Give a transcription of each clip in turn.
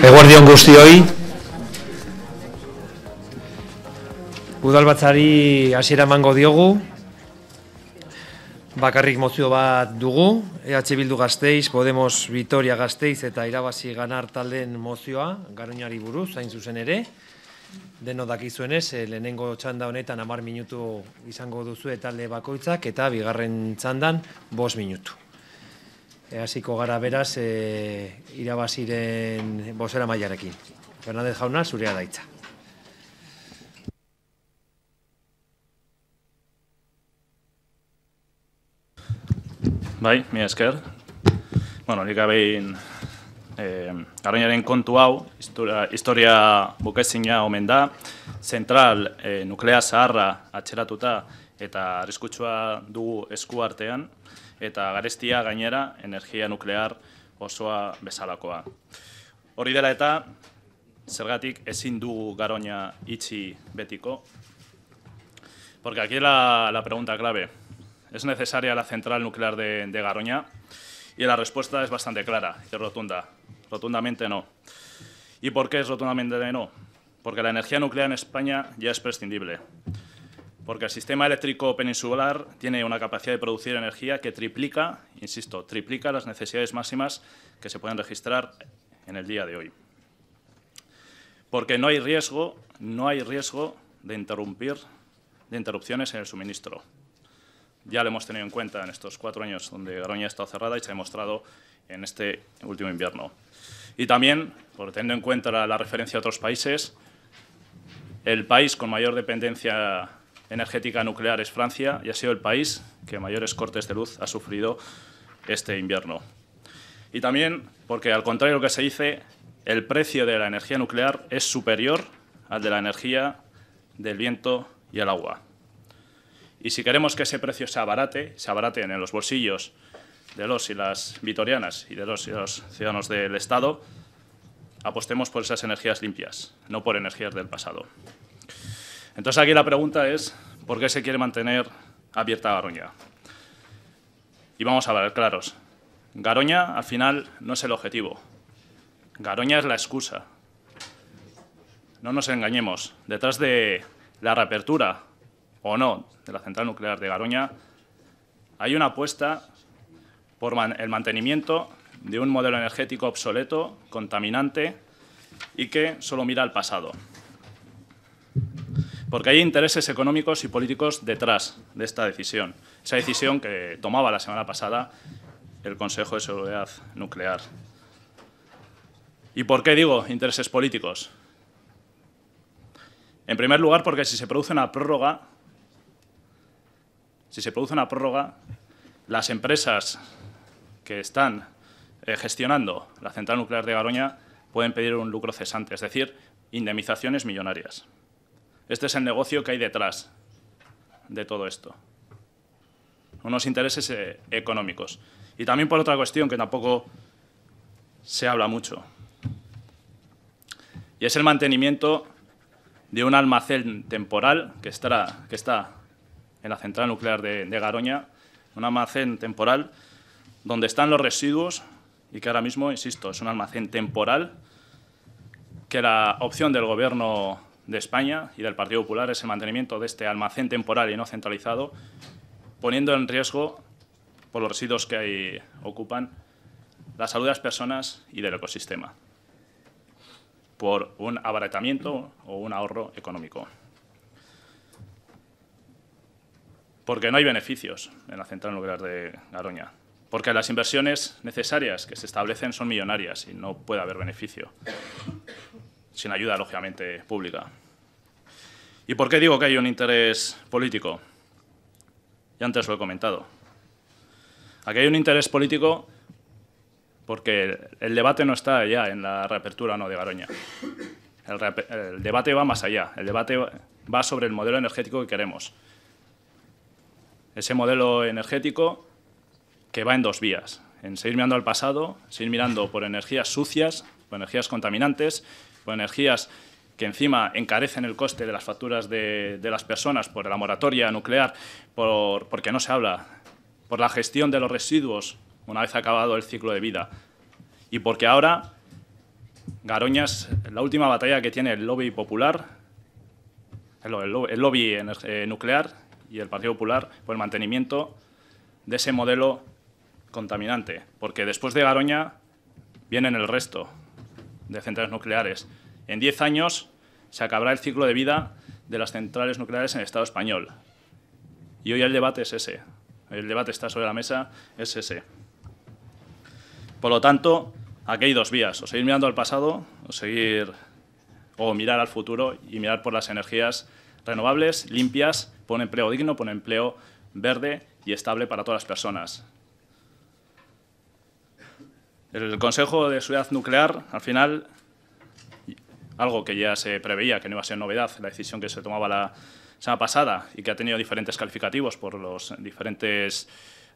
Eguardion guzti hoi. Udal batzari asiera diogu. Bakarrik mozio bat dugu. EH Bildu gazteiz, Podemos Vitoria gazteiz eta irabazi ganar talden mozioa. Garoñari buruz, hain zuzen ere. Deno dakizuen eh, lehenengo txanda honetan amar minutu izango duzu eta talde bakoitzak eta bigarren txandan bos minutu hasiko gara beraz e, irabaziren bozera maiarekin. Fernandez jauna, zurea daitza. Bai, mi esker. Bueno, nik abein eh, kontu hau, historia, historia bukezina omen da, zentral eh, nuklea zaharra atxeratuta eta arriskutsua dugu eskuartean, artean, eta garestia gainera energia nuklear osoa bezalakoa. Hori la eta, zergatik ezin dugu garoña itxi betiko. Porque aquí la, la pregunta clave. ¿Es necesaria la central nuclear de, de Garoña? Y la respuesta es bastante clara y rotunda. Rotundamente no. ¿Y por qué es rotundamente no? Porque la energía nuclear en España ya es prescindible porque el sistema eléctrico peninsular tiene una capacidad de producir energía que triplica, insisto, triplica las necesidades máximas que se pueden registrar en el día de hoy. Porque no hay riesgo, no hay riesgo de interrumpir, de interrupciones en el suministro. Ya lo hemos tenido en cuenta en estos cuatro años donde Garoña ha estado cerrada y se ha demostrado en este último invierno. Y también, por teniendo en cuenta la referencia a otros países, el país con mayor dependencia energética nuclear es Francia y ha sido el país que mayores cortes de luz ha sufrido este invierno. Y también porque, al contrario de lo que se dice, el precio de la energía nuclear es superior al de la energía del viento y el agua. Y si queremos que ese precio se abarate, se abarate en los bolsillos de los y las vitorianas y de los y los ciudadanos del Estado, apostemos por esas energías limpias, no por energías del pasado. Entonces aquí la pregunta es, ¿por qué se quiere mantener abierta Garoña? Y vamos a ver, claros, Garoña al final no es el objetivo, Garoña es la excusa. No nos engañemos, detrás de la reapertura o no de la central nuclear de Garoña hay una apuesta por el mantenimiento de un modelo energético obsoleto, contaminante y que solo mira al pasado porque hay intereses económicos y políticos detrás de esta decisión, esa decisión que tomaba la semana pasada el Consejo de Seguridad Nuclear. ¿Y por qué digo intereses políticos? En primer lugar, porque si se produce una prórroga, si se produce una prórroga, las empresas que están eh, gestionando la central nuclear de Garoña pueden pedir un lucro cesante, es decir, indemnizaciones millonarias. Este es el negocio que hay detrás de todo esto. Unos intereses eh, económicos. Y también por otra cuestión que tampoco se habla mucho. Y es el mantenimiento de un almacén temporal que, estará, que está en la central nuclear de Garoña, un almacén temporal donde están los residuos y que ahora mismo, insisto, es un almacén temporal que la opción del gobierno de España y del Partido Popular ese mantenimiento de este almacén temporal y no centralizado, poniendo en riesgo, por los residuos que ahí ocupan, la salud de las personas y del ecosistema, por un abaratamiento o un ahorro económico. Porque no hay beneficios en la central nuclear de Garoña, porque las inversiones necesarias que se establecen son millonarias y no puede haber beneficio sin ayuda, lógicamente, pública. ¿Y por qué digo que hay un interés político? Ya antes lo he comentado. Aquí hay un interés político porque el debate no está ya en la reapertura no de Garoña. El, el debate va más allá. El debate va sobre el modelo energético que queremos. Ese modelo energético que va en dos vías. En seguir mirando al pasado, seguir mirando por energías sucias, por energías contaminantes energías que encima encarecen el coste de las facturas de, las personas por la moratoria nuclear, por, porque no se habla, por la gestión de los residuos una vez acabado el ciclo de vida y porque ahora Garoñas, la última batalla que tiene el lobby popular, el, lobby eh, nuclear y el Partido Popular por el mantenimiento de ese modelo contaminante, porque después de Garoña vienen el resto de centrales nucleares. En diez años se acabará el ciclo de vida de las centrales nucleares en el Estado español. Y hoy el debate es ese. El debate está sobre la mesa, es ese. Por lo tanto, aquí hay dos vías. O seguir mirando al pasado, o seguir o mirar al futuro y mirar por las energías renovables, limpias, por un empleo digno, por un empleo verde y estable para todas las personas. El Consejo de Seguridad Nuclear, al final, algo que ya se preveía que no iba a ser novedad, la decisión que se tomaba la semana pasada y que ha tenido diferentes calificativos por los diferentes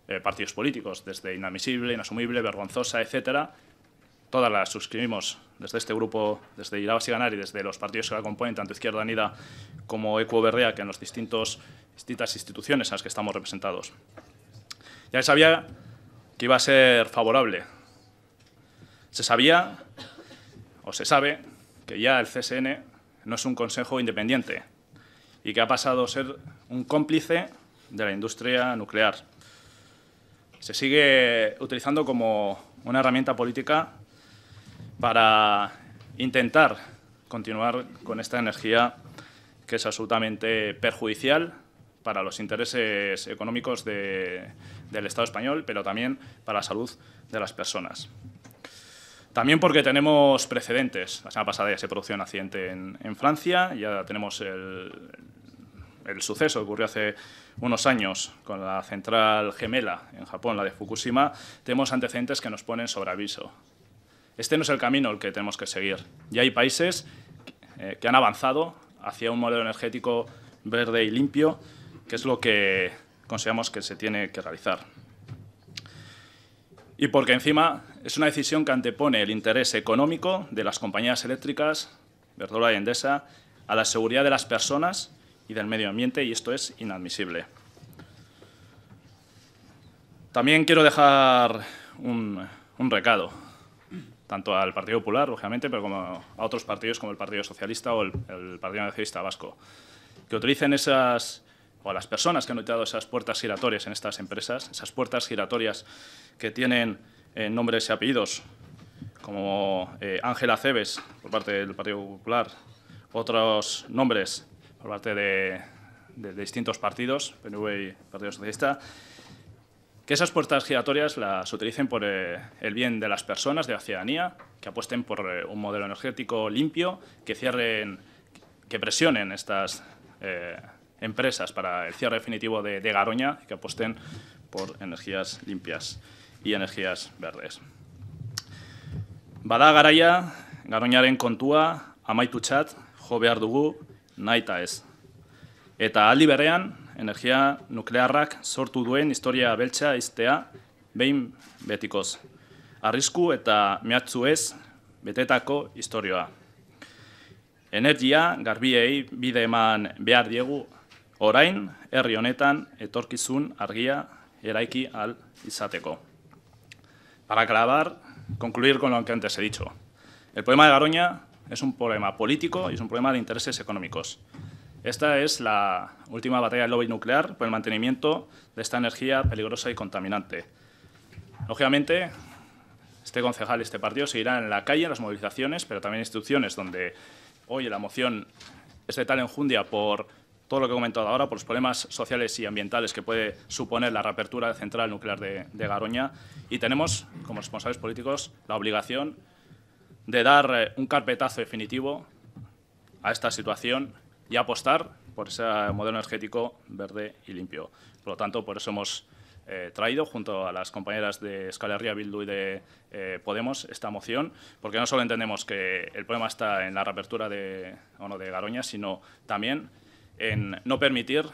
eh, partidos políticos, desde inadmisible, inasumible, vergonzosa, etcétera, todas las suscribimos desde este grupo, desde Irabas y Ganar y desde los partidos que la componen, tanto Izquierda Unida como Eco que en las distintas instituciones a las que estamos representados. Ya se sabía que iba a ser favorable. Se sabía, o se sabe, que ya el CSN no es un consejo independiente y que ha pasado a ser un cómplice de la industria nuclear. Se sigue utilizando como una herramienta política para intentar continuar con esta energía que es absolutamente perjudicial para los intereses económicos del Estado español, pero también para la salud de las personas. También porque tenemos precedentes. La semana pasada ya se produjo un accidente en, Francia, ya tenemos el, suceso que ocurrió hace unos años con la central gemela en Japón, la de Fukushima, tenemos antecedentes que nos ponen sobre aviso. Este no es el camino el que tenemos que seguir. Ya hay países eh, que han avanzado hacia un modelo energético verde y limpio, que es lo que consideramos que se tiene que realizar y porque encima es una decisión que antepone el interés económico de las compañías eléctricas, Verdola y Endesa, a la seguridad de las personas y del medio ambiente, y esto es inadmisible. También quiero dejar un, recado, tanto al Partido Popular, obviamente, pero como a otros partidos como el Partido Socialista o el, el Partido Nacionalista Vasco, que utilicen esas o a las personas que han utilizado esas puertas giratorias en estas empresas, esas puertas giratorias que tienen eh, nombres y apellidos, como eh, Ángela Cebes por parte del Partido Popular, otros nombres por parte de, distintos partidos, PNV y Partido Socialista, que esas puertas giratorias las utilicen por eh, el bien de las personas, de la ciudadanía, que apuesten por un modelo energético limpio, que cierren, que presionen estas, empresas para el cierre definitivo de, de Garoña que apuesten por energías limpias y energías verdes. Bada garaia, garoñaren kontua, amaitu txat, jo behar dugu, nahi ez. Eta aldi berean, energia nuklearrak sortu duen historia beltza iztea, behin betikoz. Arrisku eta mehatzu ez, betetako historioa. Energia garbiei bide eman behar diegu orain herri honetan etorkizun argia eraiki al izateko. Para acabar, concluir con lo que antes he dicho. El problema de Garoña es un problema político y es un problema de intereses económicos. Esta es la última batalla del lobby nuclear por el mantenimiento de esta energía peligrosa y contaminante. Lógicamente, este concejal y este partido seguirán en la calle, en las movilizaciones, pero también instituciones donde hoy la moción es de tal enjundia por todo lo que he comentado ahora, por los problemas sociales y ambientales que puede suponer la reapertura de central nuclear de, Garoña. Y tenemos, como responsables políticos, la obligación de dar eh, un carpetazo definitivo a esta situación y apostar por ese modelo energético verde y limpio. Por lo tanto, por eso hemos eh, traído junto a las compañeras de Escalería Bildu y de eh, Podemos esta moción, porque no solo entendemos que el problema está en la reapertura de, de Garoña, sino también en no permitir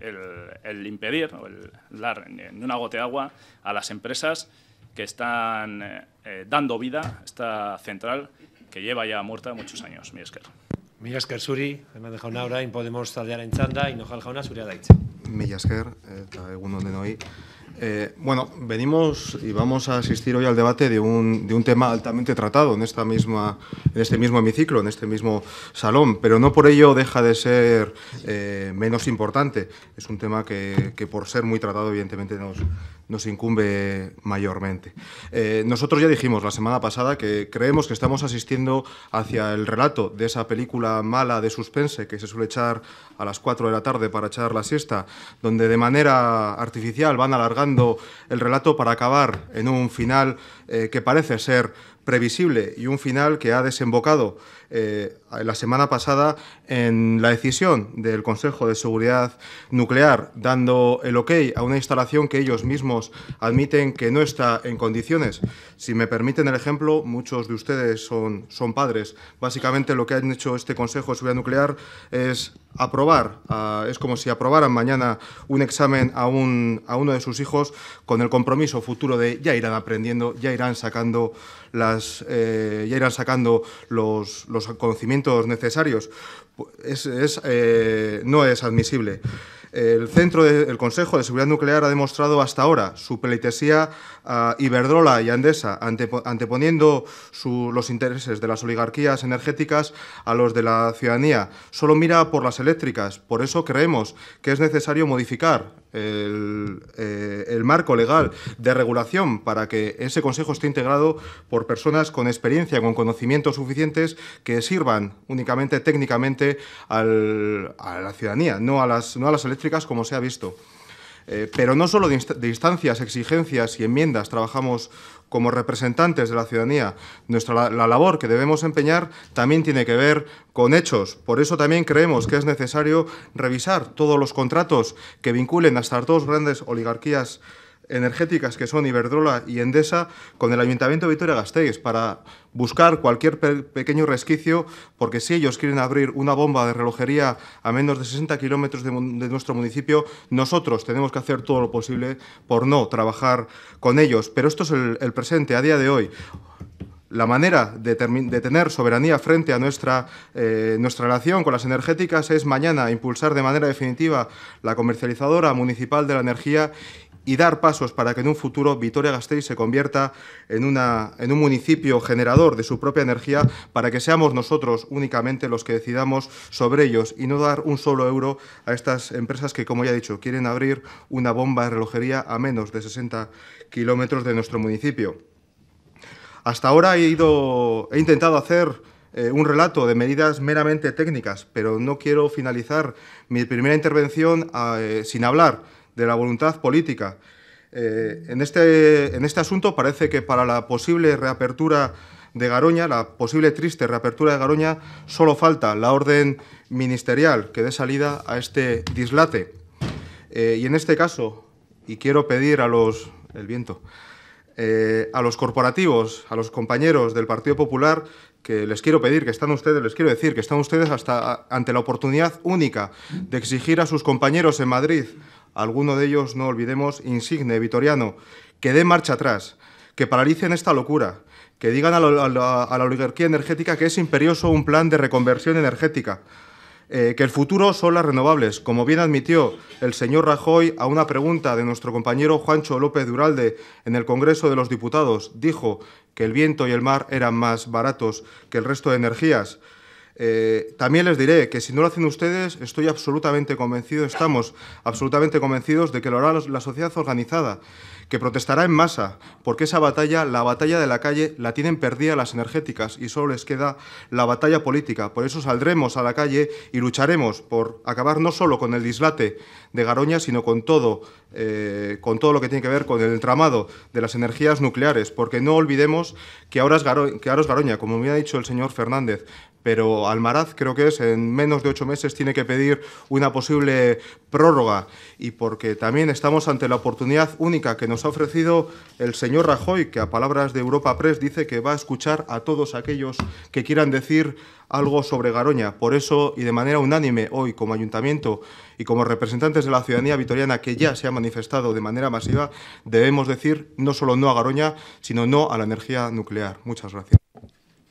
el, el impedir o el dar en una gota de agua a las empresas que están eh, dando vida a esta central que lleva ya muerta muchos años, mi esker. Mi esker zuri, Jaunaura, jauna orain Podemos taldearen txanda, inojal jauna zurea daitza. Mi esker, eta egun no hay. Eh, bueno, venimos y vamos a asistir hoy al debate de un, tema altamente tratado en, esta misma, en este mismo hemiciclo, en este mismo salón, pero no por ello deja de ser eh, menos importante. Es un tema que, por ser muy tratado, evidentemente, nos, nos incumbe mayormente. Eh, nosotros ya dijimos la semana pasada que creemos que estamos asistiendo hacia el relato de esa película mala de suspense que se suele echar a las 4 de la tarde para echar la siesta, donde de manera artificial van a alargar el relato para acabar en un final eh, que parece ser previsible y un final que ha desembocado eh, la semana pasada en la decisión del Consejo de Seguridad Nuclear, dando el ok a una instalación que ellos mismos admiten que no está en condiciones. Si me permiten el ejemplo, muchos de ustedes son, son padres. Básicamente lo que han hecho este Consejo de Seguridad Nuclear es aprobar, es como si aprobaran mañana un examen a, un, a uno de sus hijos con el compromiso futuro de ya irán aprendiendo, ya irán sacando las, eh, ya irán sacando los, conocimientos necesarios, eh, no es admisible. El centro del Consejo de Seguridad Nuclear ha demostrado hasta ahora su pelitesía Iberdrola y Andesa, anteponiendo los intereses de las oligarquías energéticas a los de la ciudadanía. Solo mira por las eléctricas. Por eso creemos que es necesario modificar eh, el, marco legal de regulación para que ese consejo esté integrado por personas con experiencia, con conocimientos suficientes que sirvan únicamente técnicamente a la ciudadanía, no a las, no a las eléctricas como se ha visto. Eh, pero no solo de, instancias, exigencias y enmiendas trabajamos como representantes de la ciudadanía, nuestra, la labor que debemos empeñar también tiene que ver con hechos. Por eso también creemos que es necesario revisar todos los contratos que vinculen a estas dos grandes oligarquías energéticas que son Iberdrola y Endesa con el Ayuntamiento de Vitoria-Gasteiz para buscar cualquier pequeño resquicio, porque si ellos quieren abrir una bomba de relojería a menos de 60 kilómetros de, nuestro municipio, nosotros tenemos que hacer todo lo posible por no trabajar con ellos. Pero esto es el, presente, a día de hoy la manera de, tener soberanía frente a nuestra, eh, nuestra relación con las energéticas es mañana impulsar de manera definitiva la comercializadora municipal de la energía y dar pasos para que en un futuro Vitoria-Gasteiz se convierta en, una, en un municipio generador de su propia energía para que seamos nosotros únicamente los que decidamos sobre ellos y no dar un solo euro a estas empresas que, como ya he dicho, quieren abrir una bomba de relojería a menos de 60 kilómetros de nuestro municipio. Hasta ahora he, ido, he intentado hacer eh, un relato de medidas meramente técnicas, pero no quiero finalizar mi primera intervención ah, eh, sin hablar de la voluntad política. Eh, en, este, en este asunto parece que para la posible reapertura de Garoña, la posible triste reapertura de Garoña, solo falta la orden ministerial que dé salida a este dislate. Eh, y en este caso, y quiero pedir a los, el viento, eh, a los corporativos, a los compañeros del Partido Popular, que les quiero pedir, que están ustedes, les quiero decir, que están ustedes hasta ante la oportunidad única de exigir a sus compañeros en Madrid alguno de ellos, no olvidemos, insigne, vitoriano, que dé marcha atrás, que paralicen esta locura, que digan a la, oligarquía energética que es imperioso un plan de reconversión energética, eh, que el futuro son las renovables, como bien admitió el señor Rajoy a una pregunta de nuestro compañero Juancho López Duralde en el Congreso de los Diputados, dijo que el viento y el mar eran más baratos que el resto de energías. Eh, también les diré que si no lo hacen ustedes, estoy absolutamente convencido, estamos absolutamente convencidos de que lo hará la sociedad organizada, que protestará en masa, porque esa batalla, la batalla de la calle, la tienen perdida las energéticas y solo les queda la batalla política. Por eso saldremos a la calle y lucharemos por acabar no solo con el dislate de Garoña, sino con todo, eh, con todo lo que tiene que ver con el entramado de las energías nucleares, porque no olvidemos que ahora que ahora es Garoña, como me ha dicho el señor Fernández, pero Almaraz creo que es, en menos de ocho meses tiene que pedir una posible prórroga y porque también estamos ante la oportunidad única que nos ha ofrecido el señor Rajoy, que a palabras de Europa Press dice que va a escuchar a todos aquellos que quieran decir algo sobre Garoña. Por eso, y de manera unánime hoy como ayuntamiento y como representantes de la ciudadanía vitoriana que ya se ha manifestado de manera masiva, debemos decir no solo no a Garoña, sino no a la energía nuclear. Muchas gracias.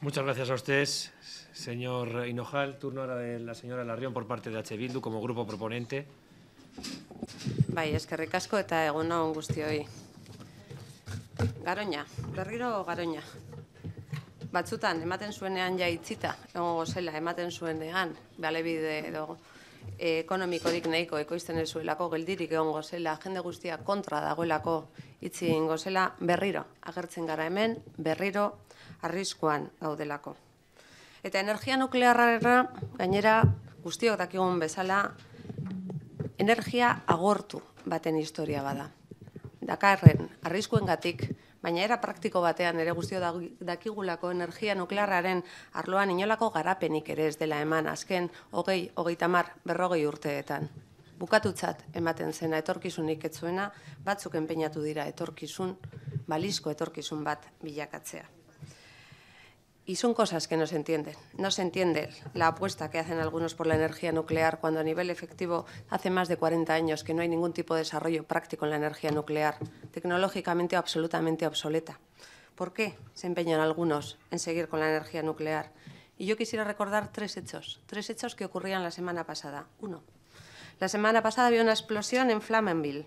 Muchas gracias a ustedes. Señor Hinojal, turno ahora de la señora Larrión por parte de H. Bildu como grupo proponente. Bai, eskerrik asko eta egun hon guztioi. Garoña, berriro garoña. Batzutan, ematen zuenean ja itzita, egongo zela, ematen zuenean, balebide edo eh, ekonomikorik nahiko ekoizten ez zuelako geldirik egongo zela, jende guztia kontra dagoelako itzi gozela, berriro, agertzen gara hemen, berriro, arriskuan gaudelako. Eta energia nuklearra gainera guztiok dakigun bezala energia agortu baten historia bada. Dakarren arriskuen gatik, baina era praktiko batean ere guztio dakigulako energia nuklearraren arloan inolako garapenik ere ez dela eman azken hogei, hogei tamar, berrogei urteetan. Bukatutzat ematen zena etorkizunik etzuena, batzuk enpeinatu dira etorkizun, balizko etorkizun bat bilakatzea. Y son cosas que no se entienden. No se entiende la apuesta que hacen algunos por la energía nuclear cuando a nivel efectivo hace más de 40 años que no hay ningún tipo de desarrollo práctico en la energía nuclear, tecnológicamente absolutamente obsoleta. ¿Por qué se empeñan algunos en seguir con la energía nuclear? Y yo quisiera recordar tres hechos, tres hechos que ocurrían la semana pasada. Uno, la semana pasada había una explosión en flamenville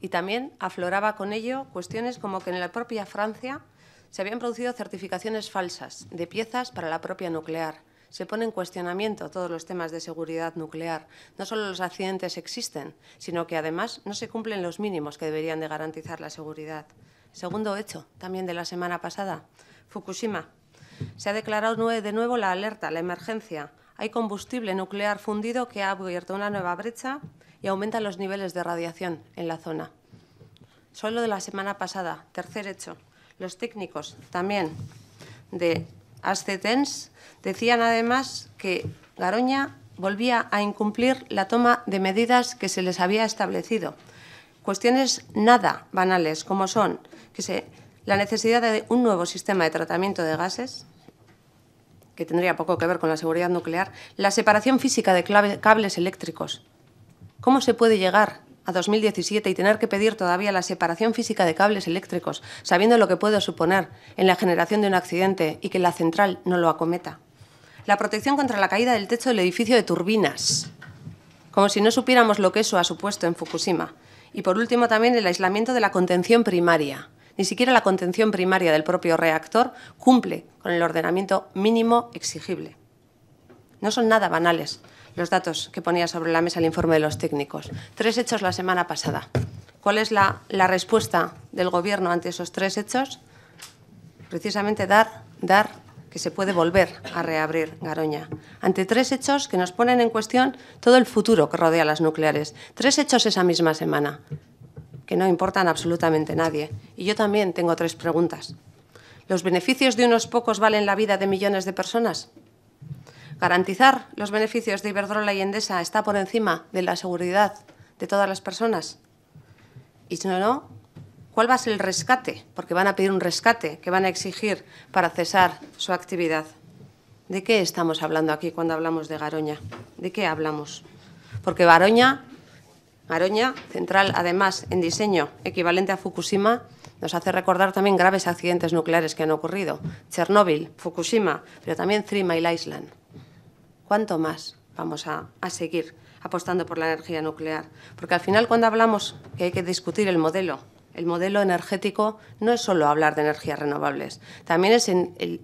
y también afloraba con ello cuestiones como que en la propia Francia se habían producido certificaciones falsas de piezas para la propia nuclear. Se pone en cuestionamiento todos los temas de seguridad nuclear. No solo los accidentes existen, sino que además no se cumplen los mínimos que deberían de garantizar la seguridad. Segundo hecho, también de la semana pasada, Fukushima. Se ha declarado de nuevo la alerta, la emergencia. Hay combustible nuclear fundido que ha abierto una nueva brecha y aumentan los niveles de radiación en la zona. Solo de la semana pasada, tercer hecho, los técnicos también de Ascetens decían además que Garoña volvía a incumplir la toma de medidas que se les había establecido. Cuestiones nada banales, como son que la necesidad de un nuevo sistema de tratamiento de gases, que tendría poco que ver con la seguridad nuclear, la separación física de cables eléctricos. ¿Cómo se puede llegar a 2017 y tener que pedir todavía la separación física de cables eléctricos, sabiendo lo que puede suponer en la generación de un accidente y que la central no lo acometa. La protección contra la caída del techo del edificio de turbinas, como si no supiéramos lo que eso ha supuesto en Fukushima. Y por último también el aislamiento de la contención primaria. Ni siquiera la contención primaria del propio reactor cumple con el ordenamiento mínimo exigible. No son nada banales los datos que ponía sobre la mesa el informe de los técnicos. Tres hechos la semana pasada. ¿Cuál es la, respuesta del Gobierno ante esos tres hechos? Precisamente dar, dar, que se puede volver a reabrir Garoña, ante tres hechos que nos ponen en cuestión todo el futuro que rodea las nucleares. Tres hechos esa misma semana, que no importan absolutamente nadie. Y yo también tengo tres preguntas. ¿Los beneficios de unos pocos valen la vida de millones de personas? garantizar los beneficios de Iberdrola y Endesa está por encima de la seguridad de todas las personas? Y si no, ¿cuál va a ser el rescate? Porque van a pedir un rescate que van a exigir para cesar su actividad. ¿De qué estamos hablando aquí cuando hablamos de Garoña? ¿De qué hablamos? Porque Garoña, Garoña, central además en diseño equivalente a Fukushima, nos hace recordar también graves accidentes nucleares que han ocurrido. Chernóbil, Fukushima, pero también Three Mile Island cuánto más vamos a, seguir apostando por la energía nuclear. Porque al final cuando hablamos que hay que discutir el modelo el modelo energético no es solo hablar de energías renovables, también es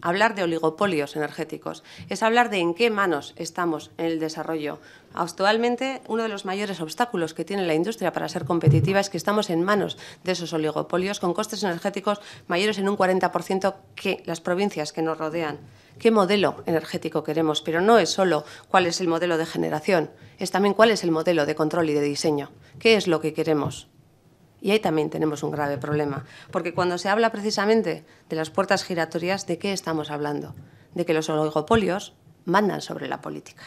hablar de oligopolios energéticos, es hablar de en qué manos estamos en el desarrollo. Actualmente, uno de los mayores obstáculos que tiene la industria para ser competitiva es que estamos en manos de esos oligopolios con costes energéticos mayores en un 40% que las provincias que nos rodean. ¿Qué modelo energético queremos? Pero no es solo cuál es el modelo de generación, es también cuál es el modelo de control y de diseño. ¿Qué es lo que queremos? Y ahí también tenemos un grave problema, porque cuando se habla precisamente de las puertas giratorias, ¿de qué estamos hablando? De que los oligopolios mandan sobre la política,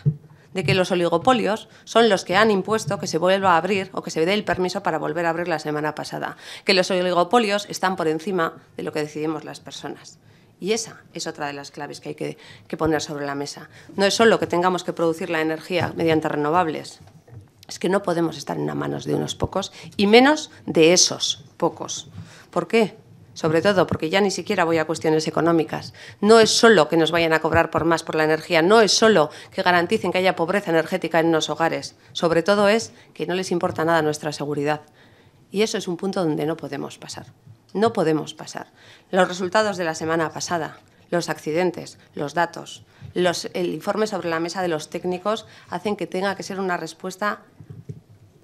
de que los oligopolios son los que han impuesto que se vuelva a abrir o que se dé el permiso para volver a abrir la semana pasada, que los oligopolios están por encima de lo que decidimos las personas. Y esa es otra de las claves que hay que, poner sobre la mesa. No es solo que tengamos que producir la energía mediante renovables, es que no podemos estar en las manos de unos pocos y menos de esos pocos. ¿Por qué? Sobre todo porque ya ni siquiera voy a cuestiones económicas. No es solo que nos vayan a cobrar por más por la energía, no es solo que garanticen que haya pobreza energética en los hogares. Sobre todo es que no les importa nada nuestra seguridad. Y eso es un punto donde no podemos pasar. No podemos pasar. Los resultados de la semana pasada, los accidentes, los datos, el informe sobre la mesa de los técnicos hacen que tenga que ser una respuesta,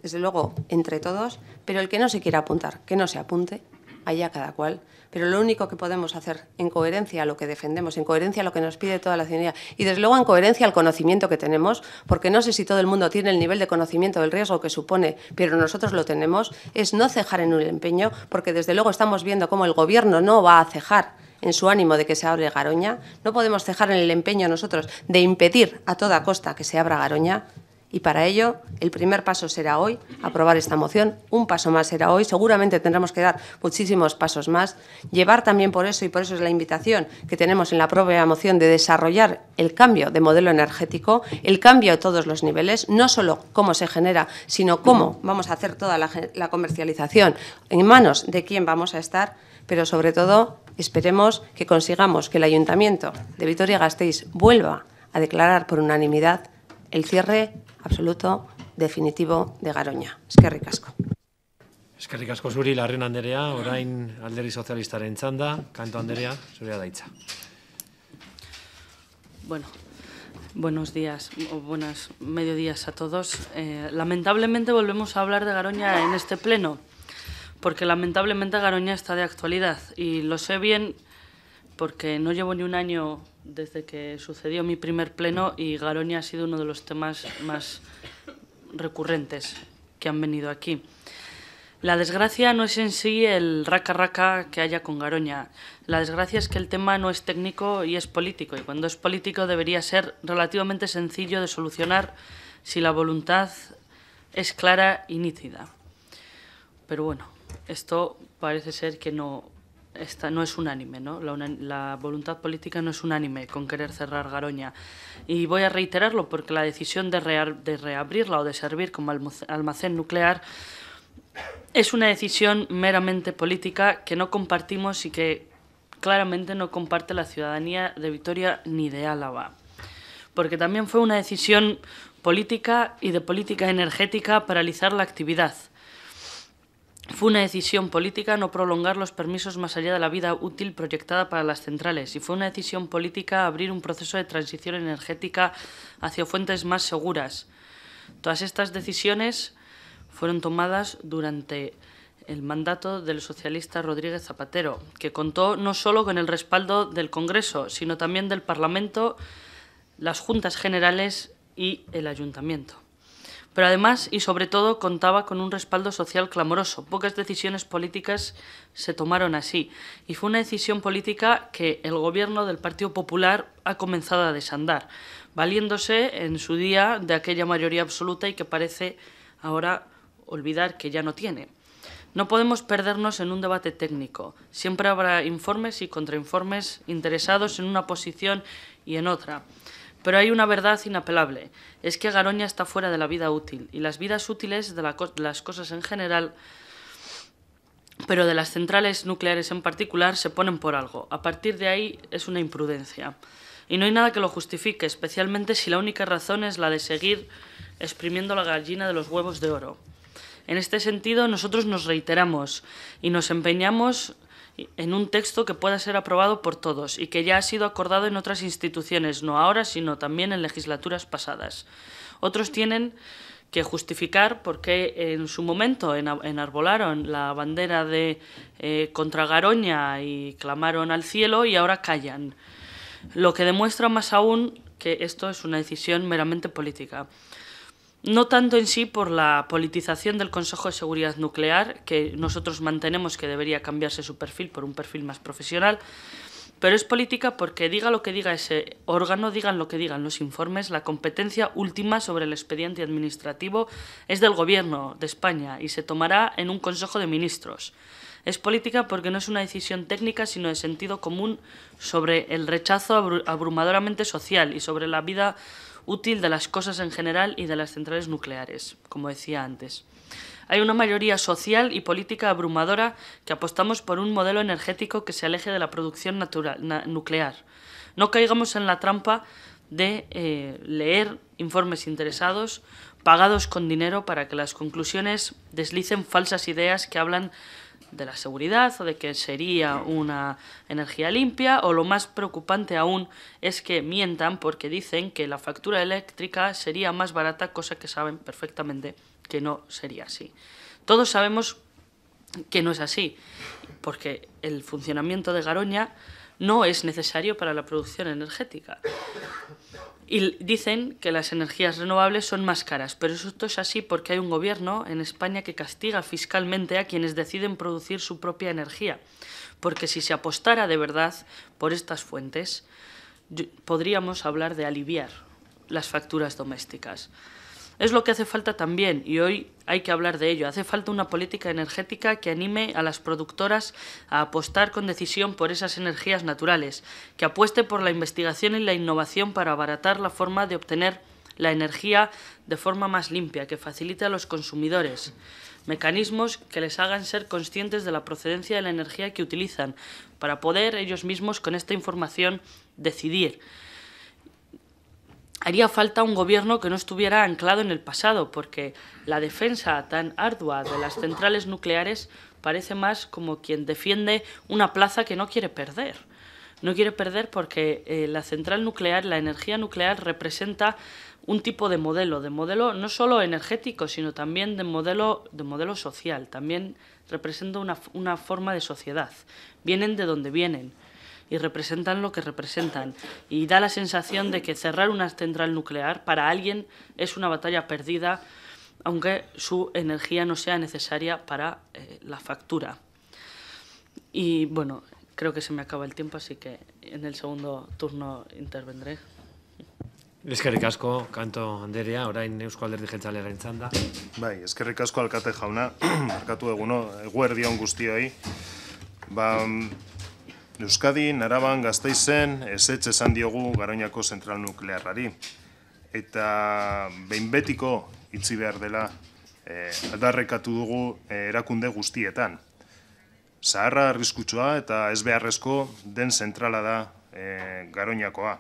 desde luego, entre todos, pero el que no se quiera apuntar, que no se apunte, allá cada cual. Pero lo único que podemos hacer, en coherencia a lo que defendemos, en coherencia a lo que nos pide toda la ciudadanía y desde luego en coherencia al conocimiento que tenemos, porque no sé si todo el mundo tiene el nivel de conocimiento del riesgo que supone, pero nosotros lo tenemos, es no cejar en un empeño, porque desde luego estamos viendo cómo el Gobierno no va a cejar en su ánimo de que se abra Garoña, no podemos dejar en el empeño nosotros de impedir a toda costa que se abra Garoña, y para ello, el primer paso será hoy aprobar esta moción, un paso más será hoy, seguramente tendremos que dar muchísimos pasos más, llevar también por eso, y por eso es la invitación que tenemos en la propia moción, de desarrollar el cambio de modelo energético, el cambio a todos los niveles, no solo cómo se genera, sino cómo vamos a hacer toda la, la comercialización, en manos de quién vamos a estar, pero sobre todo Esperemos que consigamos que el Ayuntamiento de Vitoria-Gasteiz vuelva a declarar por unanimidad el cierre absoluto definitivo de Garoña. Es Es que ricasco, Suri. La reina Anderea, orain alderi Socialista, Chanda. Canto Andrea, Suria Daicha. Bueno, Buenos días o buenos mediodías a todos. Eh, lamentablemente volvemos a hablar de Garoña en este pleno porque lamentablemente Garoña está de actualidad y lo sé bien porque no llevo ni un año desde que sucedió mi primer pleno y Garoña ha sido uno de los temas más recurrentes que han venido aquí. La desgracia no es en sí el raca raca que haya con Garoña. La desgracia es que el tema no es técnico y es político. Y cuando es político debería ser relativamente sencillo de solucionar si la voluntad es clara y nítida. Pero bueno, esto parece ser que no, esta no es unánime, ¿no? La, voluntad política no es unánime con querer cerrar Garoña. Y voy a reiterarlo porque la decisión de, de reabrirla o de servir como almacén nuclear es una decisión meramente política que no compartimos y que claramente no comparte la ciudadanía de Vitoria ni de Álava. Porque también fue una decisión política y de política energética paralizar la actividad fue una decisión política no prolongar los permisos más allá de la vida útil proyectada para las centrales y fue una decisión política abrir un proceso de transición energética hacia fuentes más seguras. Todas estas decisiones fueron tomadas durante el mandato del socialista Rodríguez Zapatero, que contó no solo con el respaldo del Congreso, sino también del Parlamento, las Juntas Generales y el Ayuntamiento pero además y sobre todo contaba con un respaldo social clamoroso. Pocas decisiones políticas se tomaron así y fue una decisión política que el gobierno del Partido Popular ha comenzado a desandar, valiéndose en su día de aquella mayoría absoluta y que parece ahora olvidar que ya no tiene. No podemos perdernos en un debate técnico. Siempre habrá informes y contrainformes interesados en una posición y en otra. Pero hay una verdad inapelable, es que Garoña está fuera de la vida útil, y las vidas útiles de, las cosas en general, pero de las centrales nucleares en particular, se ponen por algo. A partir de ahí es una imprudencia. Y no hay nada que lo justifique, especialmente si la única razón es la de seguir exprimiendo la gallina de los huevos de oro. En este sentido, nosotros nos reiteramos y nos empeñamos en un texto que pueda ser aprobado por todos y que ya ha sido acordado en otras instituciones, no ahora, sino también en legislaturas pasadas. Otros tienen que justificar por qué en su momento enarbolaron la bandera de eh, contra Garoña y clamaron al cielo y ahora callan. Lo que demuestra más aún que esto es una decisión meramente política no tanto en sí por la politización del Consejo de Seguridad Nuclear, que nosotros mantenemos que debería cambiarse su perfil por un perfil más profesional, pero es política porque diga lo que diga ese órgano, digan lo que digan los informes, la competencia última sobre el expediente administrativo es del Gobierno de España y se tomará en un Consejo de Ministros. Es política porque no es una decisión técnica, sino de sentido común sobre el rechazo abrumadoramente social y sobre la vida útil de las cosas en general y de las centrales nucleares, como decía antes. Hay una mayoría social y política abrumadora que apostamos por un modelo energético que se aleje de la producción nuclear. No caigamos en la trampa de eh, leer informes interesados, pagados con dinero para que las conclusiones deslicen falsas ideas que hablan de la seguridad o de que sería una energía limpia o lo más preocupante aún es que mientan porque dicen que la factura eléctrica sería más barata, cosa que saben perfectamente que no sería así. Todos sabemos que no es así, porque el funcionamiento de Garoña no es necesario para la producción energética. Y dicen que las energías renovables son más caras, pero esto es así porque hay un gobierno en España que castiga fiscalmente a quienes deciden producir su propia energía, porque si se apostara de verdad por estas fuentes, podríamos hablar de aliviar las facturas domésticas. Es lo que hace falta también, y hoy hay que hablar de ello. Hace falta una política energética que anime a las productoras a apostar con decisión por esas energías naturales, que apueste por la investigación y la innovación para abaratar la forma de obtener la energía de forma más limpia, que facilite a los consumidores mecanismos que les hagan ser conscientes de la procedencia de la energía que utilizan, para poder ellos mismos con esta información decidir haría falta un gobierno que no estuviera anclado en el pasado, porque la defensa tan ardua de las centrales nucleares parece más como quien defiende una plaza que no quiere perder. No quiere perder porque eh, la central nuclear, la energía nuclear representa un tipo de modelo, de modelo no solo energético, sino también de modelo, de modelo social, también representa una forma de sociedad. Vienen de donde vienen y representan lo que representan. Y da la sensación de que cerrar una central nuclear para alguien es una batalla perdida, aunque su energía no sea necesaria para eh, la factura. Y bueno, creo que se me acaba el tiempo, así que en el segundo turno intervendré. Eskerrik asko, kanto Anderea, orain Eusko Alderdi Jeltzalera txanda Bai, eskerrik asko alkate jauna, markatu eguno, eguerdion guztioi. Ba, mm, Euskadi, Naraban, Gazteizen, ez esan diogu Garoñako zentral nuklearrari. Eta behin betiko itzi behar dela eh, aldarrekatu dugu eh, erakunde guztietan. Zaharra arriskutsua eta ez beharrezko den zentrala da eh, Garoñakoa.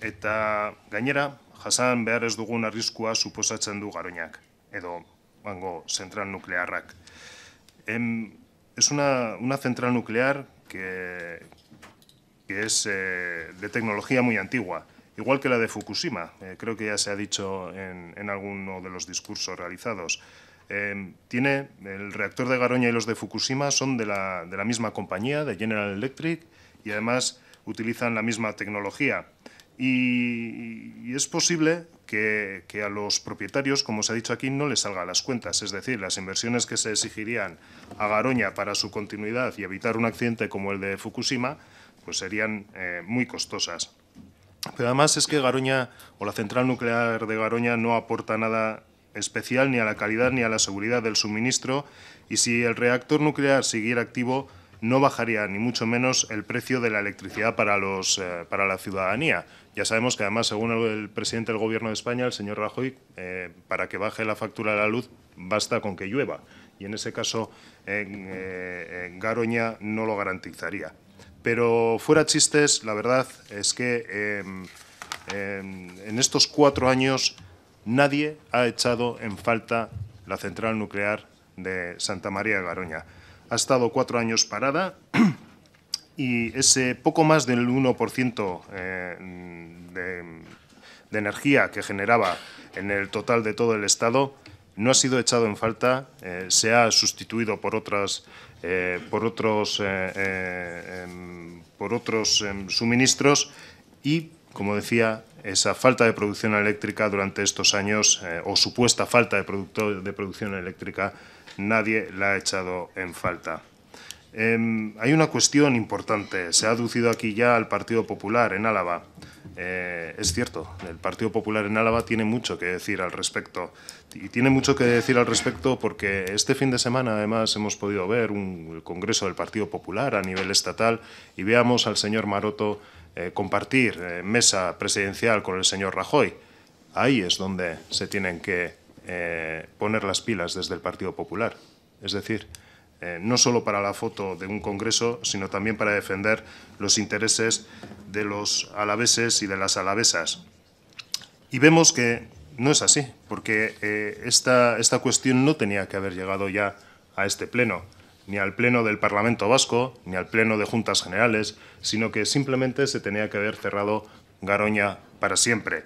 Eta gainera, jasan behar ez dugun arriskua suposatzen du Garoñak, edo bango zentral nuklearrak. Es una, una central nuclear que, es eh, de tecnología muy antigua, igual que la de Fukushima, eh, creo que ya se ha dicho en, alguno de los discursos realizados. Em, tiene el reactor de Garoña y los de Fukushima son de la, de la misma compañía, de General Electric, y además utilizan la misma tecnología. Y, es posible que, a los propietarios, como se ha dicho aquí, no les salga las cuentas. Es decir, las inversiones que se exigirían a Garoña para su continuidad y evitar un accidente como el de Fukushima, pues serían eh, muy costosas. Pero además es que Garoña o la central nuclear de Garoña no aporta nada especial ni a la calidad ni a la seguridad del suministro y si el reactor nuclear siguiera activo no bajaría ni mucho menos el precio de la electricidad para, los, eh, para la ciudadanía. Ya sabemos que además, según el presidente del Gobierno de España, el señor Rajoy, eh, para que baje la factura de la luz basta con que llueva. Y en ese caso, eh, Garoña no lo garantizaría. Pero fuera chistes, la verdad es que em, em, en estos cuatro años nadie ha echado en falta la central nuclear de Santa María de Garoña. Ha estado cuatro años parada y ese poco más del 1% eh, de, de energía que generaba en el total de todo el Estado no ha sido echado en falta, eh, se ha sustituido por otras eh, por otros em, por otros em, suministros y como decía esa falta de producción eléctrica durante estos años o supuesta falta de producción eléctrica nadie la ha echado en falta. Em, hay una cuestión importante. Se ha aducido aquí ya al Partido Popular en Álava. Eh, es cierto, el Partido Popular en Álava tiene mucho que decir al respecto. Y tiene mucho que decir al respecto porque este fin de semana, además, hemos podido ver un, Congreso del Partido Popular a nivel estatal y veamos al señor Maroto eh, compartir eh, mesa presidencial con el señor Rajoy. Ahí es donde se tienen que poner las pilas desde el Partido Popular. Es decir, eh, no solo para la foto de un congreso, sino también para defender los intereses de los alaveses y de las alavesas. Y vemos que no es así, porque eh, esta, esta cuestión no tenía que haber llegado ya a este pleno, ni al pleno del Parlamento Vasco, ni al pleno de Juntas Generales, sino que simplemente se tenía que haber cerrado Garoña para siempre.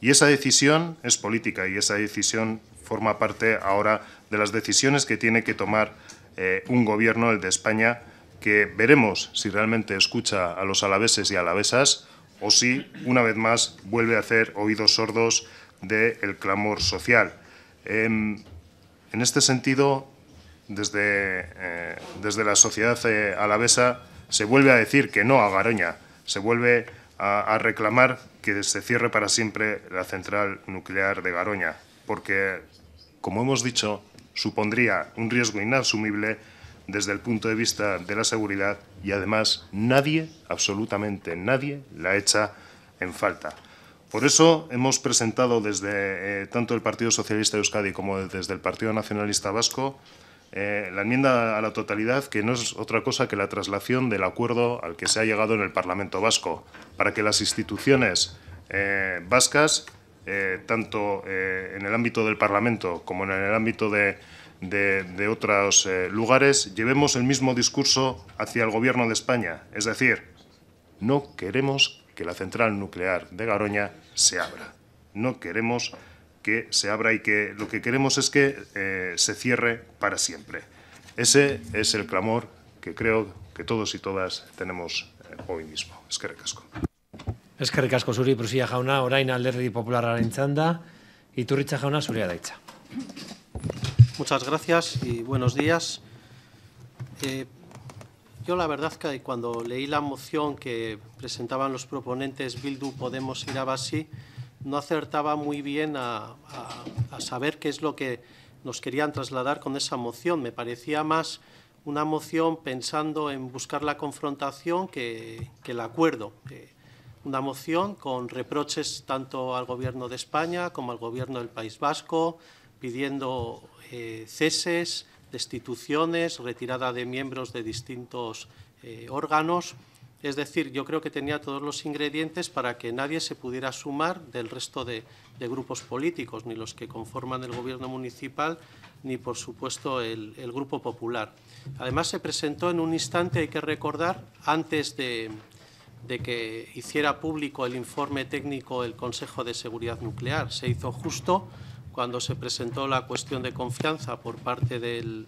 Y esa decisión es política y esa decisión forma parte ahora de las decisiones que tiene que tomar eh, un gobierno, el de España, que veremos si realmente escucha a los alaveses y alavesas o si, una vez más, vuelve a hacer oídos sordos del clamor social. Em, en este sentido, desde, eh, la sociedad eh, alavesa se vuelve a decir que no a Garoña, se vuelve a, a reclamar que se cierre para siempre la central nuclear de Garoña, porque, como hemos dicho, supondría un riesgo inasumible desde el punto de vista de la seguridad y además nadie, absolutamente nadie, la echa en falta. Por eso hemos presentado desde eh, tanto el Partido Socialista de Euskadi como desde el Partido Nacionalista Vasco eh, la enmienda a la totalidad, que no es otra cosa que la traslación del acuerdo al que se ha llegado en el Parlamento Vasco, para que las instituciones eh, vascas eh, tanto eh, en el ámbito del Parlamento como en el ámbito de, otros eh, lugares, llevemos el mismo discurso hacia el Gobierno de España. Es decir, no queremos que la central nuclear de Garoña se abra. No queremos que se abra y que lo que queremos es que se cierre para siempre. Ese es el clamor que creo que todos y todas tenemos hoy mismo. Es que recasco que Suri, Suri prusia jauna, orain alderdi y txanda, Richa jauna Suria daitza. Muchas gracias y buenos días. Eh, yo la verdad que cuando leí la moción que presentaban los proponentes Bildu, Podemos y Abasi, no acertaba muy bien a, saber qué es lo que nos querían trasladar con esa moción. Me parecía más una moción pensando en buscar la confrontación que, el acuerdo una moción con reproches tanto al Gobierno de España como al Gobierno del País Vasco, pidiendo eh, ceses, destituciones, retirada de miembros de distintos eh, órganos. Es decir, yo creo que tenía todos los ingredientes para que nadie se pudiera sumar del resto de, grupos políticos, ni los que conforman el Gobierno municipal, ni por supuesto el Grupo Popular. Además, se presentó en un instante, hay que recordar, antes de, de que hiciera público el informe técnico del Consejo de Seguridad Nuclear. Se hizo justo cuando se presentó la cuestión de confianza por parte del,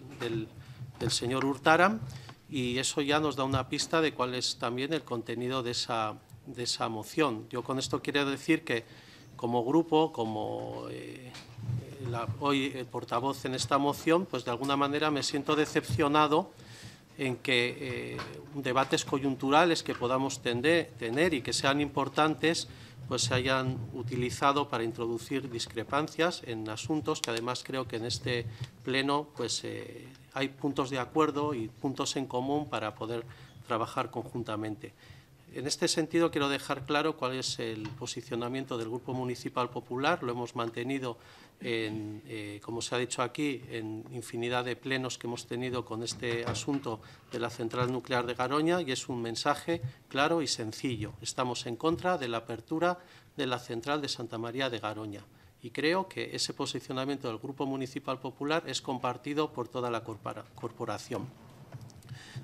señor Hurtaram y eso ya nos da una pista de cuál es también el contenido de esa, moción. Yo con esto quiero decir que como grupo, como eh, hoy el portavoz en esta moción, pues de alguna manera me siento decepcionado en que eh, debates coyunturales que podamos tener y que sean importantes pues se hayan utilizado para introducir discrepancias en asuntos que además creo que en este pleno pues eh, hay puntos de acuerdo y puntos en común para poder trabajar conjuntamente. En este sentido, quiero dejar claro cuál es el posicionamiento del Grupo Municipal Popular. Lo hemos mantenido eh, como se ha dicho aquí, en infinidad de plenos que hemos tenido con este asunto de la central nuclear de Garoña y es un mensaje claro y sencillo. Estamos en contra de la apertura de la central de Santa María de Garoña y creo que ese posicionamiento del Grupo Municipal Popular es compartido por toda la corporación.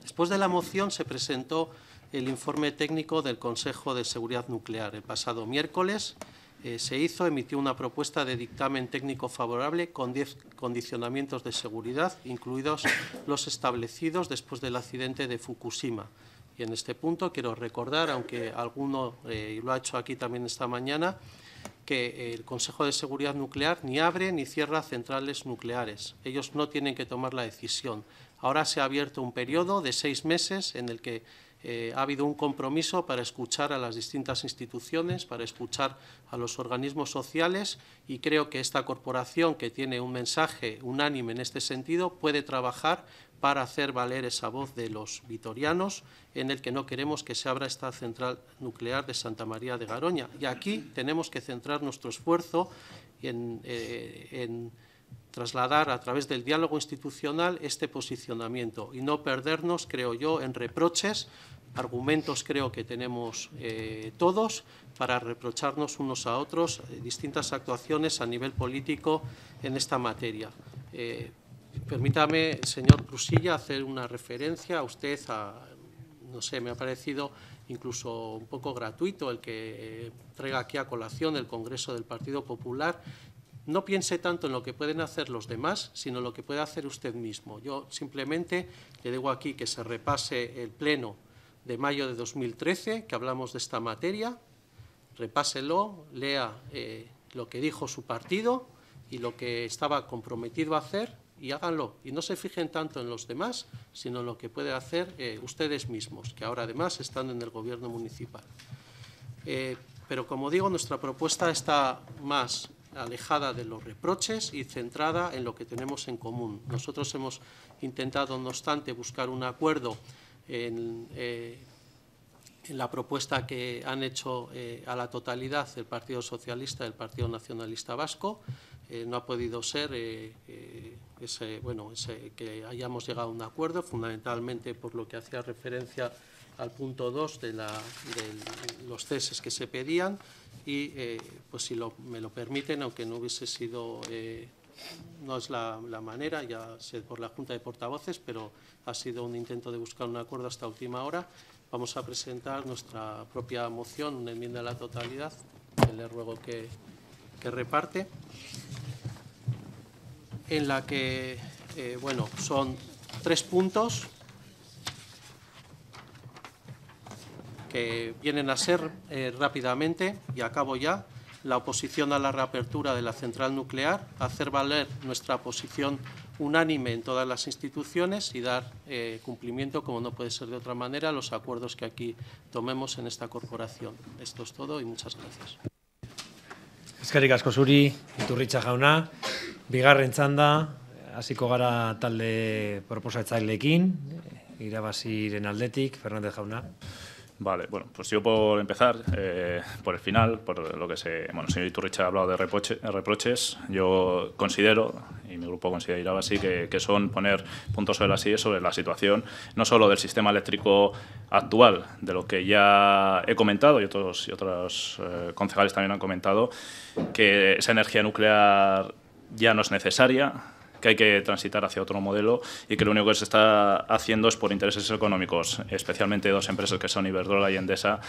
Después de la moción se presentó el informe técnico del Consejo de Seguridad Nuclear el pasado miércoles eh, se hizo, emitió una propuesta de dictamen técnico favorable con 10 condicionamientos de seguridad, incluidos los establecidos después del accidente de Fukushima. Y en este punto quiero recordar, aunque alguno eh, lo ha hecho aquí también esta mañana, que el Consejo de Seguridad Nuclear ni abre ni cierra centrales nucleares. Ellos no tienen que tomar la decisión. Ahora se ha abierto un periodo de seis meses en el que eh, ha habido un compromiso para escuchar a las distintas instituciones, para escuchar a los organismos sociales y creo que esta corporación, que tiene un mensaje unánime en este sentido, puede trabajar para hacer valer esa voz de los vitorianos en el que no queremos que se abra esta central nuclear de Santa María de Garoña. Y aquí tenemos que centrar nuestro esfuerzo en eh, trasladar a través del diálogo institucional este posicionamiento y no perdernos, creo yo, en reproches, argumentos creo que tenemos eh, todos para reprocharnos unos a otros eh, distintas actuaciones a nivel político en esta materia. Eh, permítame, señor Crusilla, hacer una referencia a usted, a, no sé, me ha parecido incluso un poco gratuito el que traiga aquí a colación el Congreso del Partido Popular no piense tanto en lo que pueden hacer los demás, sino en lo que puede hacer usted mismo. Yo simplemente le digo aquí que se repase el pleno de mayo de 2013, que hablamos de esta materia, repáselo, lea eh, lo que dijo su partido y lo que estaba comprometido a hacer y háganlo. Y no se fijen tanto en los demás, sino en lo que pueden hacer eh, ustedes mismos, que ahora además están en el gobierno municipal. Eh, pero como digo, nuestra propuesta está más alejada de los reproches y centrada en lo que tenemos en común. Nosotros hemos intentado, no obstante, buscar un acuerdo en, eh, la propuesta que han hecho eh, a la totalidad el Partido Socialista y el Partido Nacionalista Vasco. Eh, no ha podido ser ese, bueno, que hayamos llegado a un acuerdo, fundamentalmente por lo que hacía referencia al punto 2 de, los ceses que se pedían y, eh, pues si me lo permiten, aunque no hubiese sido, eh, no es la, manera, ya sé por la Junta de Portavoces, pero ha sido un intento de buscar un acuerdo hasta última hora, vamos a presentar nuestra propia moción, una enmienda a la totalidad, que le ruego que, reparte, en la que, eh, bueno, son tres puntos que vienen a ser eh, rápidamente, y acabo ya, la oposición a la reapertura de la central nuclear, hacer valer nuestra posición unánime en todas las instituciones y dar eh, cumplimiento, como no puede ser de otra manera, a los acuerdos que aquí tomemos en esta corporación. Esto es todo y muchas gracias. Eskerrik zuri, iturritxa jauna, bigarren txanda, gara talde proposatzaileekin, irabaziren aldetik, Fernández jauna. Vale, bueno, pues yo por empezar, eh, por el final, por lo que se. Bueno, el señor Iturricha ha hablado de reproches. Yo considero, y mi grupo consideraba así, que, que son poner puntos sobre las silla, sobre la situación, no solo del sistema eléctrico actual, de lo que ya he comentado y otros, y otros eh, concejales también han comentado, que esa energía nuclear ya no es necesaria, que hay que transitar hacia otro modelo y que lo único que se está haciendo es por intereses económicos, especialmente dos empresas que son Iberdrola y Endesa,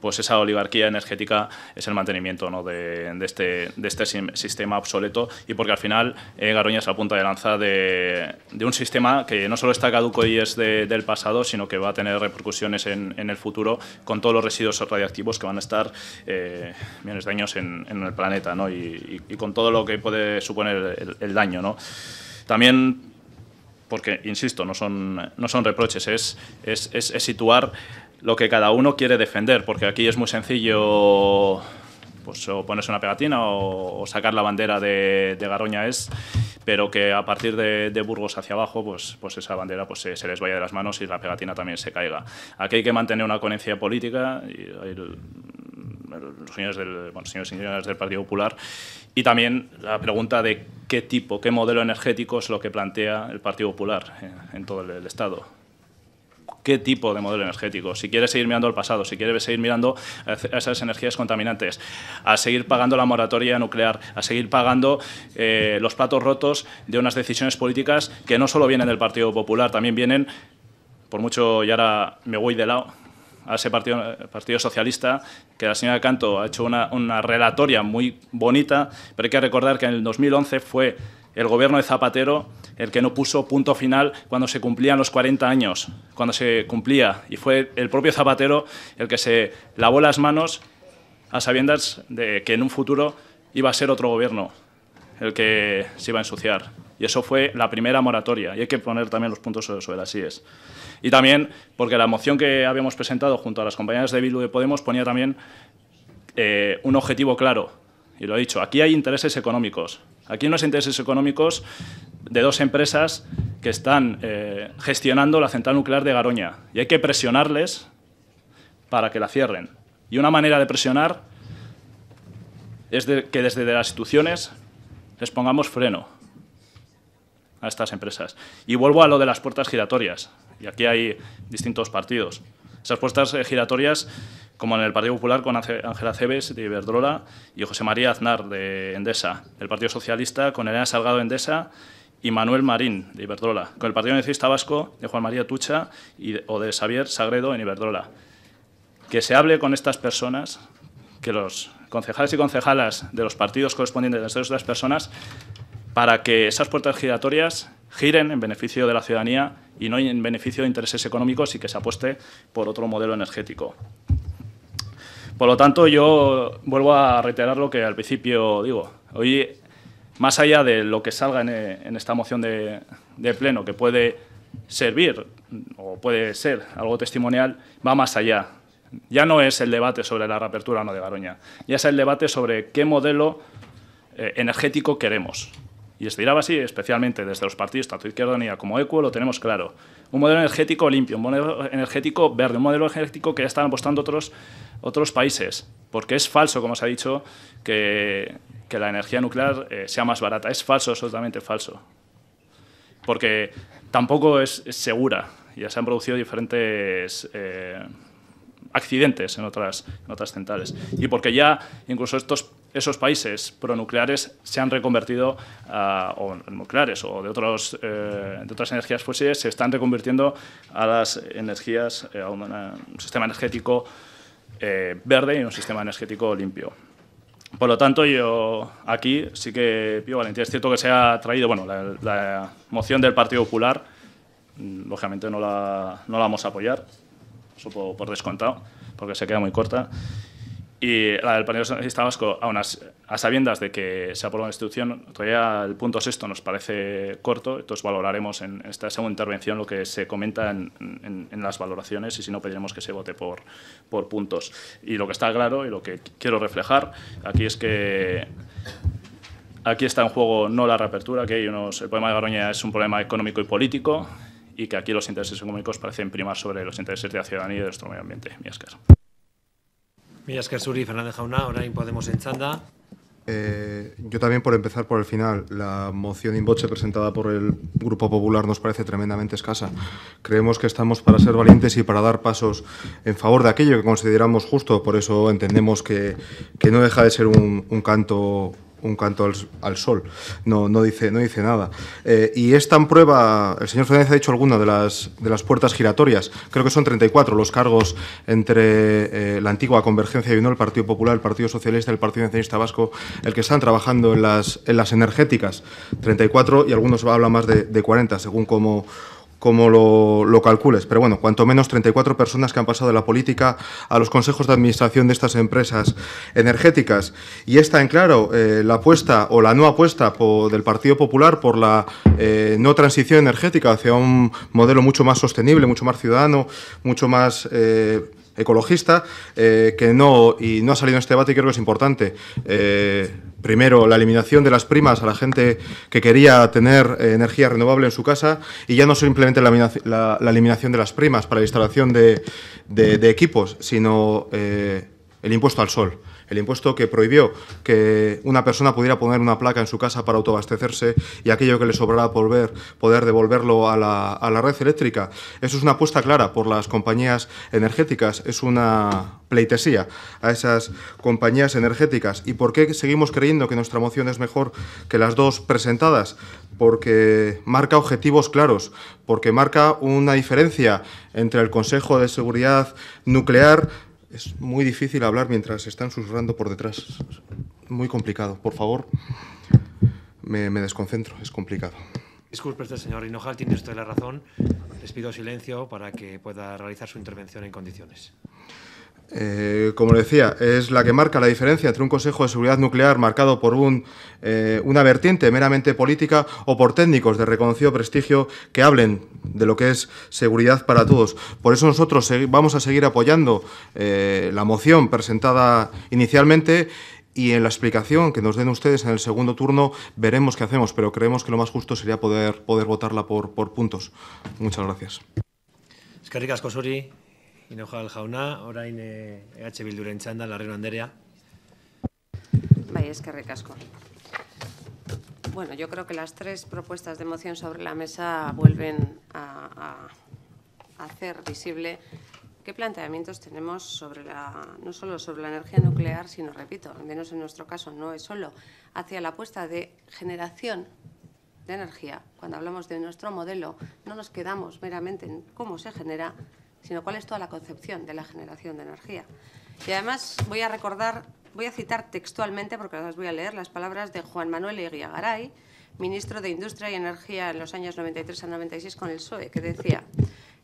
pues esa oligarquía energética es el mantenimiento ¿no? de, de, este, de este sistema obsoleto y porque al final eh, Garoña es la punta de lanza de, de, un sistema que no solo está caduco y es del pasado, sino que va a tener repercusiones en, en, el futuro con todos los residuos radiactivos que van a estar eh, millones de años en, el planeta ¿no? y, con todo lo que puede suponer el, el daño. ¿no? También, porque, insisto, no son, reproches, es, situar lo que cada uno quiere defender, porque aquí es muy sencillo pues, ponerse una pegatina o, sacar la bandera de, Garoña es, pero que a partir de, Burgos hacia abajo, pues, pues esa bandera pues, se, les vaya de las manos y la pegatina también se caiga. Aquí hay que mantener una coherencia política. y los señores del, bueno, señores y del Partido Popular. Y también la pregunta de qué tipo, qué modelo energético es lo que plantea el Partido Popular en, todo el, Estado qué tipo de modelo energético, si quiere seguir mirando al pasado, si quiere seguir mirando a esas energías contaminantes, a seguir pagando la moratoria nuclear, a seguir pagando eh, los platos rotos de unas decisiones políticas que no solo vienen del Partido Popular, también vienen, por mucho, y ahora me voy de lado, a ese partido, partido Socialista, que la señora Canto ha hecho una, relatoria muy bonita, pero hay que recordar que en el 2011 fue el gobierno de Zapatero el que no puso punto final cuando se cumplían los 40 años, cuando se cumplía. Y fue el propio Zapatero el que se lavó las manos a sabiendas de que en un futuro iba a ser otro gobierno el que se iba a ensuciar. Y eso fue la primera moratoria. Y hay que poner también los puntos sobre las IES. Y también porque la moción que habíamos presentado junto a las compañías de Bildu de Podemos ponía también eh, un objetivo claro. Y lo he dicho, aquí hay intereses económicos. Aquí hay unos intereses económicos de dos empresas que están eh, gestionando la central nuclear de Garoña. Y hay que presionarles para que la cierren. Y una manera de presionar es que desde las instituciones les pongamos freno a estas empresas. Y vuelvo a lo de las puertas giratorias. Y aquí hay distintos partidos. Esas puestas giratorias, como en el Partido Popular con Ángela Cebes de Iberdrola y José María Aznar de Endesa, el Partido Socialista con Elena Salgado de Endesa y Manuel Marín de Iberdrola, con el Partido Nacionalista Vasco de Juan María Tucha y, o de Xavier Sagredo en Iberdrola. Que se hable con estas personas, que los concejales y concejalas de los partidos correspondientes de estas personas, para que esas puertas giratorias giren en beneficio de la ciudadanía y no en beneficio de intereses económicos y que se apueste por otro modelo energético. Por lo tanto, yo vuelvo a reiterar lo que al principio digo. Hoy, más allá de lo que salga en, esta moción de, pleno, que puede servir o puede ser algo testimonial, va más allá. Ya no es el debate sobre la reapertura no de Garoña, ya es el debate sobre qué modelo eh, energético queremos. Y así, especialmente desde los partidos tanto Izquierda Unida como ECUO, lo tenemos claro. Un modelo energético limpio, un modelo energético verde, un modelo energético que ya están apostando otros, otros países. Porque es falso, como se ha dicho, que, la energía nuclear eh, sea más barata. Es falso, absolutamente falso. Porque tampoco es, segura. Ya se han producido diferentes... Eh, accidentes en otras, en otras centrales. Y porque ya incluso estos, esos países pronucleares se han reconvertido, a, ah, o nucleares o de, otros, eh, de otras energías fósiles, se están reconvirtiendo a las energías, eh, a, un, sistema energético eh, verde y un sistema energético limpio. Por lo tanto, yo aquí sí que pido valentía. Es cierto que se ha traído, bueno, la, la moción del Partido Popular, mm, lógicamente no la, no la vamos a apoyar, por descontado, porque se queda muy corta. Y la del Partido Vasco, a sabiendas de que se aprueba la institución, todavía el punto sexto nos parece corto, entonces valoraremos en esta segunda intervención lo que se comenta en, las valoraciones y si no pediremos que se vote por, por puntos. Y lo que está claro y lo que quiero reflejar aquí es que aquí está en juego no la reapertura, que hay unos, el problema de Garoña es un problema económico y político, y que aquí los intereses económicos parecen primar sobre los intereses de la ciudadanía y de nuestro medio ambiente. miascar. Suri, Fernández Jauna, Podemos Enchanda. Eh, yo también, por empezar por el final, la moción in presentada por el Grupo Popular nos parece tremendamente escasa. Creemos que estamos para ser valientes y para dar pasos en favor de aquello que consideramos justo, por eso entendemos que, no deja de ser un canto un canto al, sol, no, no, dice, no dice nada. Eh, y esta en prueba, el señor Fernández ha dicho alguna de las, de las puertas giratorias, creo que son 34 los cargos entre eh, la antigua Convergencia y no el Partido Popular, el Partido Socialista, el Partido Nacionalista Vasco, el que están trabajando en las, en las energéticas, 34 y algunos hablan más de, de 40, según cómo como lo, lo, calcules, pero bueno, cuanto menos 34 personas que han pasado de la política a los consejos de administración de estas empresas energéticas. Y está en claro eh, la apuesta o la no apuesta del Partido Popular por la eh, no transición energética hacia un modelo mucho más sostenible, mucho más ciudadano, mucho más eh, ecologista eh, que no, y no ha salido en este debate y creo que es importante. Eh, primero, la eliminación de las primas a la gente que quería tener eh, energía renovable en su casa y ya no simplemente la, eliminación de las primas para la instalación de equipos, sino el impuesto al sol el impuesto que prohibió que una persona pudiera poner una placa en su casa para autoabastecerse y aquello que le sobrara poder devolverlo a la, a la red eléctrica. Eso es una apuesta clara por las compañías energéticas, es una pleitesía a esas compañías energéticas. ¿Y por qué seguimos creyendo que nuestra moción es mejor que las dos presentadas? Porque marca objetivos claros, porque marca una diferencia entre el Consejo de Seguridad Nuclear es muy difícil hablar mientras están susurrando por detrás. Muy complicado. Por favor, me, desconcentro. Es complicado. Disculpe señor Hinojal, tiene usted la razón. Les pido silencio para que pueda realizar su intervención en condiciones. Eh, como decía, es la que marca la diferencia entre un Consejo de Seguridad Nuclear marcado por eh, una vertiente meramente política o por técnicos de reconocido prestigio que hablen de lo que es seguridad para todos. Por eso nosotros vamos a seguir apoyando eh, la moción presentada inicialmente y en la explicación que nos den ustedes en el segundo turno veremos qué hacemos, pero creemos que lo más justo sería poder, votarla por, puntos. Muchas gracias. Es que Inojal jauna, orain EH Bilduren txanda, Vaya, Bai, que recasco. Bueno, yo creo que las tres propuestas de moción sobre la mesa vuelven a, hacer visible qué planteamientos tenemos sobre la, no solo sobre la energía nuclear, sino, repito, al menos en nuestro caso, no es solo hacia la apuesta de generación de energía. Cuando hablamos de nuestro modelo, no nos quedamos meramente en cómo se genera, sino cuál es toda la concepción de la generación de energía. Y además voy a recordar, voy a citar textualmente, porque las voy a leer, las palabras de Juan Manuel Garay, ministro de Industria y Energía en los años 93 a 96 con el PSOE, que decía,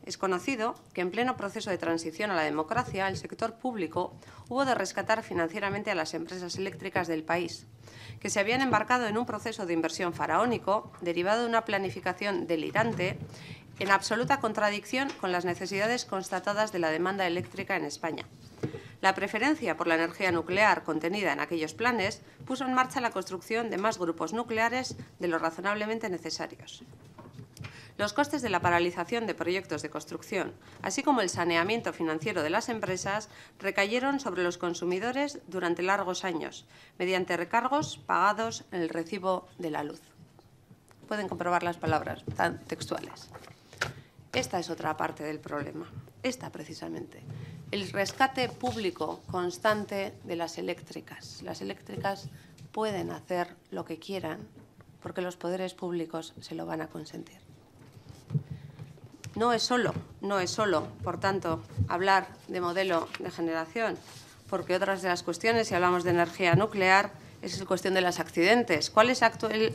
es conocido que en pleno proceso de transición a la democracia, el sector público hubo de rescatar financieramente a las empresas eléctricas del país, que se habían embarcado en un proceso de inversión faraónico derivado de una planificación delirante en absoluta contradicción con las necesidades constatadas de la demanda eléctrica en España. La preferencia por la energía nuclear contenida en aquellos planes puso en marcha la construcción de más grupos nucleares de lo razonablemente necesarios. Los costes de la paralización de proyectos de construcción, así como el saneamiento financiero de las empresas, recayeron sobre los consumidores durante largos años, mediante recargos pagados en el recibo de la luz. Pueden comprobar las palabras tan textuales. Esta es otra parte del problema, esta precisamente. El rescate público constante de las eléctricas. Las eléctricas pueden hacer lo que quieran porque los poderes públicos se lo van a consentir. No es solo, no es solo, por tanto, hablar de modelo de generación, porque otras de las cuestiones, si hablamos de energía nuclear, es la cuestión de los accidentes. ¿Cuál es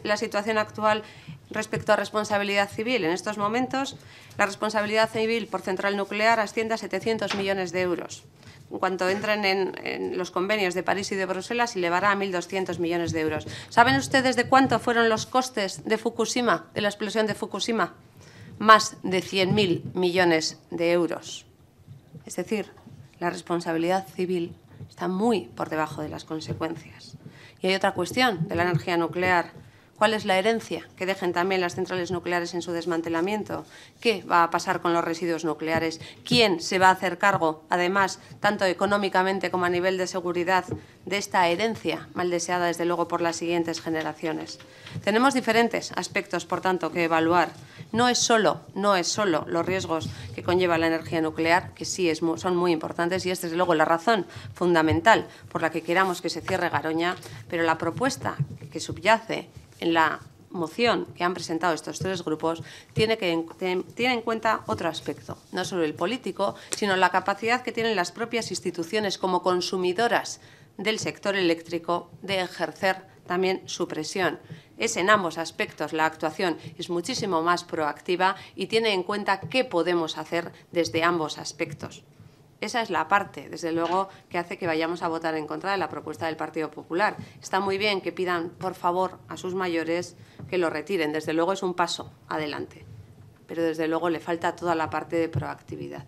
la situación actual Respecto a responsabilidad civil, en estos momentos la responsabilidad civil por central nuclear asciende a 700 millones de euros. En cuanto entren en, los convenios de París y de Bruselas, se elevará a 1.200 millones de euros. ¿Saben ustedes de cuánto fueron los costes de Fukushima, de la explosión de Fukushima? Más de 100.000 millones de euros. Es decir, la responsabilidad civil está muy por debajo de las consecuencias. Y hay otra cuestión de la energía nuclear ¿Cuál es la herencia que dejen también las centrales nucleares en su desmantelamiento? ¿Qué va a pasar con los residuos nucleares? ¿Quién se va a hacer cargo, además, tanto económicamente como a nivel de seguridad, de esta herencia mal deseada, desde luego, por las siguientes generaciones? Tenemos diferentes aspectos, por tanto, que evaluar. No es solo, no es solo los riesgos que conlleva la energía nuclear, que sí es, son muy importantes y es, desde luego, la razón fundamental por la que queramos que se cierre Garoña, pero la propuesta que subyace en la moción que han presentado estos tres grupos tiene en cuenta otro aspecto, no solo el político, sino la capacidad que tienen las propias instituciones como consumidoras del sector eléctrico de ejercer también su presión. Es en ambos aspectos la actuación es muchísimo más proactiva y tiene en cuenta qué podemos hacer desde ambos aspectos. Esa es la parte, desde luego, que hace que vayamos a votar en contra de la propuesta del Partido Popular. Está muy bien que pidan, por favor, a sus mayores que lo retiren. Desde luego es un paso adelante, pero desde luego le falta toda la parte de proactividad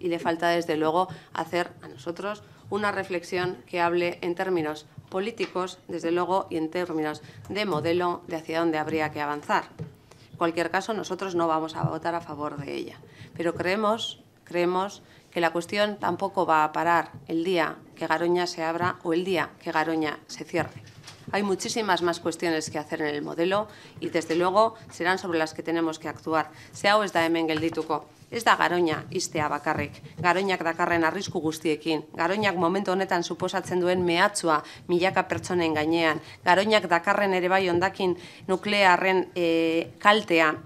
y le falta, desde luego, hacer a nosotros una reflexión que hable en términos políticos, desde luego, y en términos de modelo de hacia dónde habría que avanzar. En cualquier caso, nosotros no vamos a votar a favor de ella, pero creemos, creemos que la cuestión tampoco va a parar el día que Garoña se abra o el día que Garoña se cierre. Hay muchísimas más cuestiones que hacer en el modelo y, desde luego, serán sobre las que tenemos que actuar. Se hau es da hemen geldituko, ez da garoña iztea bakarrik, garoñak dakarren arrisku guztiekin, garoñak momentu honetan suposatzen duen mehatzua milaka pertsonen gainean, garoñak dakarren ere bai ondakin nuklearren eh, kaltea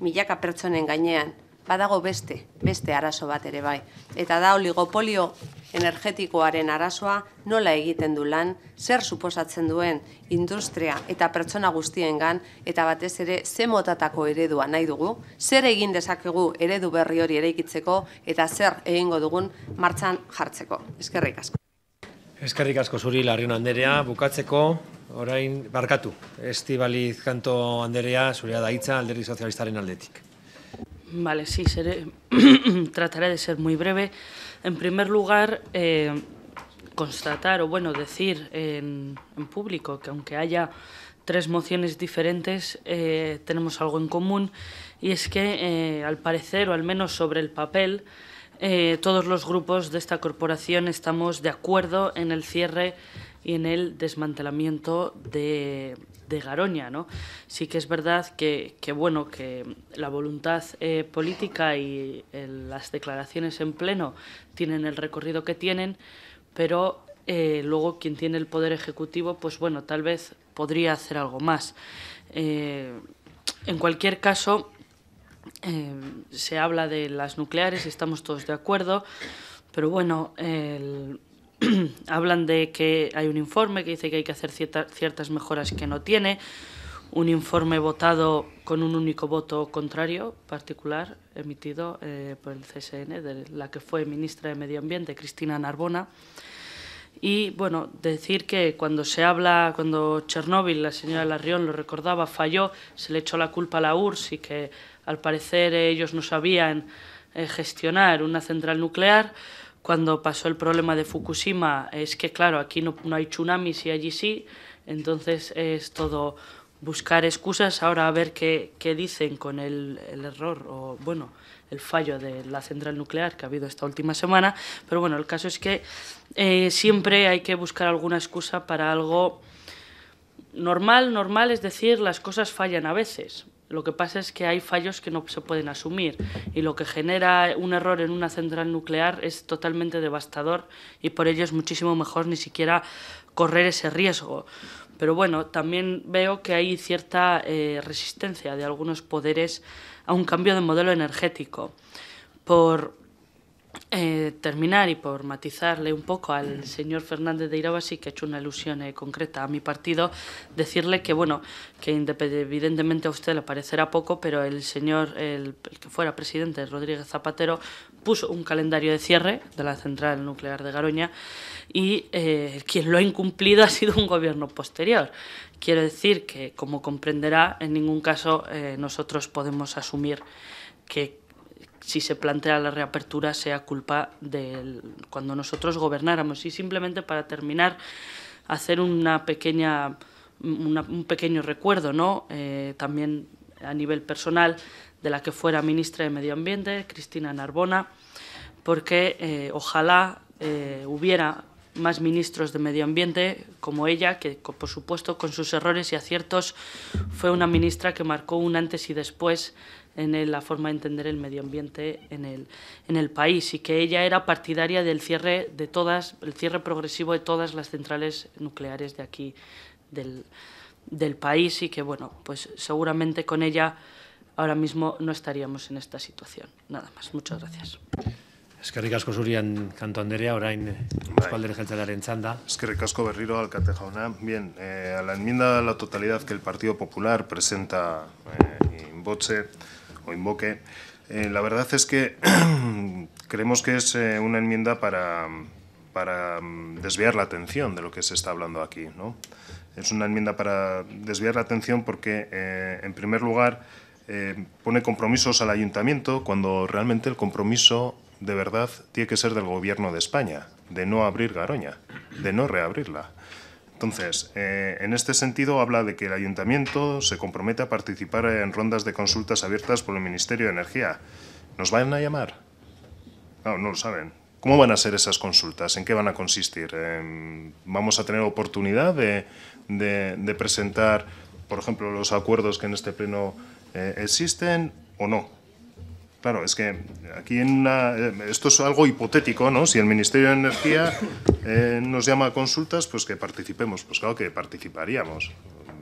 milaka pertsonen gainean, badago beste, beste arazo bat ere bai. Eta da oligopolio energetikoaren arazoa nola egiten du lan, zer suposatzen duen industria eta pertsona guztiengan eta batez ere ze motatako eredua nahi dugu, zer egin dezakegu eredu berri hori eraikitzeko eta zer egingo dugun martxan jartzeko. Eskerrik asko. Eskerrik asko zuri larrion handerea, bukatzeko, orain barkatu, estibaliz kanto handerea, zurea da alderri sozialistaren aldetik. Vale, sí, trataré de ser muy breve. En primer lugar, eh, constatar o bueno, decir en, público que aunque haya tres mociones diferentes, eh, tenemos algo en común y es que, eh, al parecer, o al menos sobre el papel, todos los grupos de esta corporación estamos de acuerdo en el cierre y en el desmantelamiento de, de Garoña. ¿no? Sí que es verdad que, bueno, que la voluntad eh, política y eh, las declaraciones en pleno tienen el recorrido que tienen, pero eh, luego quien tiene el poder ejecutivo, pues bueno, tal vez podría hacer algo más. en cualquier caso, se habla de las nucleares, y estamos todos de acuerdo, pero bueno, el hablan de que hay un informe que dice que hay que hacer ciertas mejoras que no tiene, un informe votado con un único voto contrario particular emitido eh, por el CSN, de la que fue ministra de Medio Ambiente, Cristina Narbona. Y bueno, decir que cuando se habla, cuando Chernóbil, la señora Larrión lo recordaba, falló, se le echó la culpa a la URSS y que al parecer ellos no sabían eh, gestionar una central nuclear cuando pasó el problema de Fukushima es que, claro, aquí no, hay tsunamis y allí sí, entonces es todo buscar excusas, ahora a ver qué, dicen con el, el, error o, bueno, el fallo de la central nuclear que ha habido esta última semana, pero bueno, el caso es que eh, siempre hay que buscar alguna excusa para algo normal, normal, es decir, las cosas fallan a veces, lo que pasa es que hay fallos que no se pueden asumir y lo que genera un error en una central nuclear es totalmente devastador y por ello es muchísimo mejor ni siquiera correr ese riesgo. Pero bueno, también veo que hay cierta eh, resistencia de algunos poderes a un cambio de modelo energético. Por, eh, terminar y por matizarle un poco al señor Fernández de Irabasi, que ha hecho una alusión eh, concreta a mi partido, decirle que, bueno, que evidentemente a usted le parecerá poco, pero el señor, el, que fuera presidente, Rodríguez Zapatero, puso un calendario de cierre de la central nuclear de Garoña y eh, quien lo ha incumplido ha sido un gobierno posterior. Quiero decir que, como comprenderá, en ningún caso nosotros podemos asumir que si se plantea la reapertura sea culpa de cuando nosotros gobernáramos. Y simplemente para terminar, hacer una pequeña, un pequeño recuerdo, ¿no? Eh, también a nivel personal, de la que fuera ministra de Medio Ambiente, Cristina Narbona, porque eh, ojalá eh, hubiera más ministros de Medio Ambiente como ella, que por supuesto con sus errores y aciertos fue una ministra que marcó un antes y después en la forma de entender el medio ambiente en el, en el país y que ella era partidaria del cierre de todas, el cierre progresivo de todas las centrales nucleares de aquí del, del país y que bueno, pues seguramente con ella ahora mismo no estaríamos en esta situación. Nada más, muchas gracias. Eskerrik asko zurian kanto anderea, orain eh, de la txanda. Eskerrik asko berriro, alkate Bien, eh, a la enmienda a la totalidad que el Partido Popular presenta eh, en boche invoque. Eh, la verdad es que creemos que es eh, una enmienda para, para mm, desviar la atención de lo que se está hablando aquí. Es una enmienda para desviar la atención porque, eh, en primer lugar, pone compromisos al ayuntamiento cuando realmente el compromiso de verdad tiene que ser del gobierno de España, de no abrir Garoña, de no reabrirla. Entonces, eh, en este sentido habla de que el ayuntamiento se compromete a participar en rondas de consultas abiertas por el Ministerio de Energía. ¿Nos van a llamar? No, no lo saben. ¿Cómo van a ser esas consultas? ¿En qué van a consistir? Em, ¿Vamos a tener oportunidad de, presentar, por ejemplo, los acuerdos que en este pleno eh, existen o no? Claro, es que aquí en una, eh, esto es algo hipotético, ¿no? Si el Ministerio de Energía eh, nos llama a consultas, pues que participemos. Pues claro que participaríamos.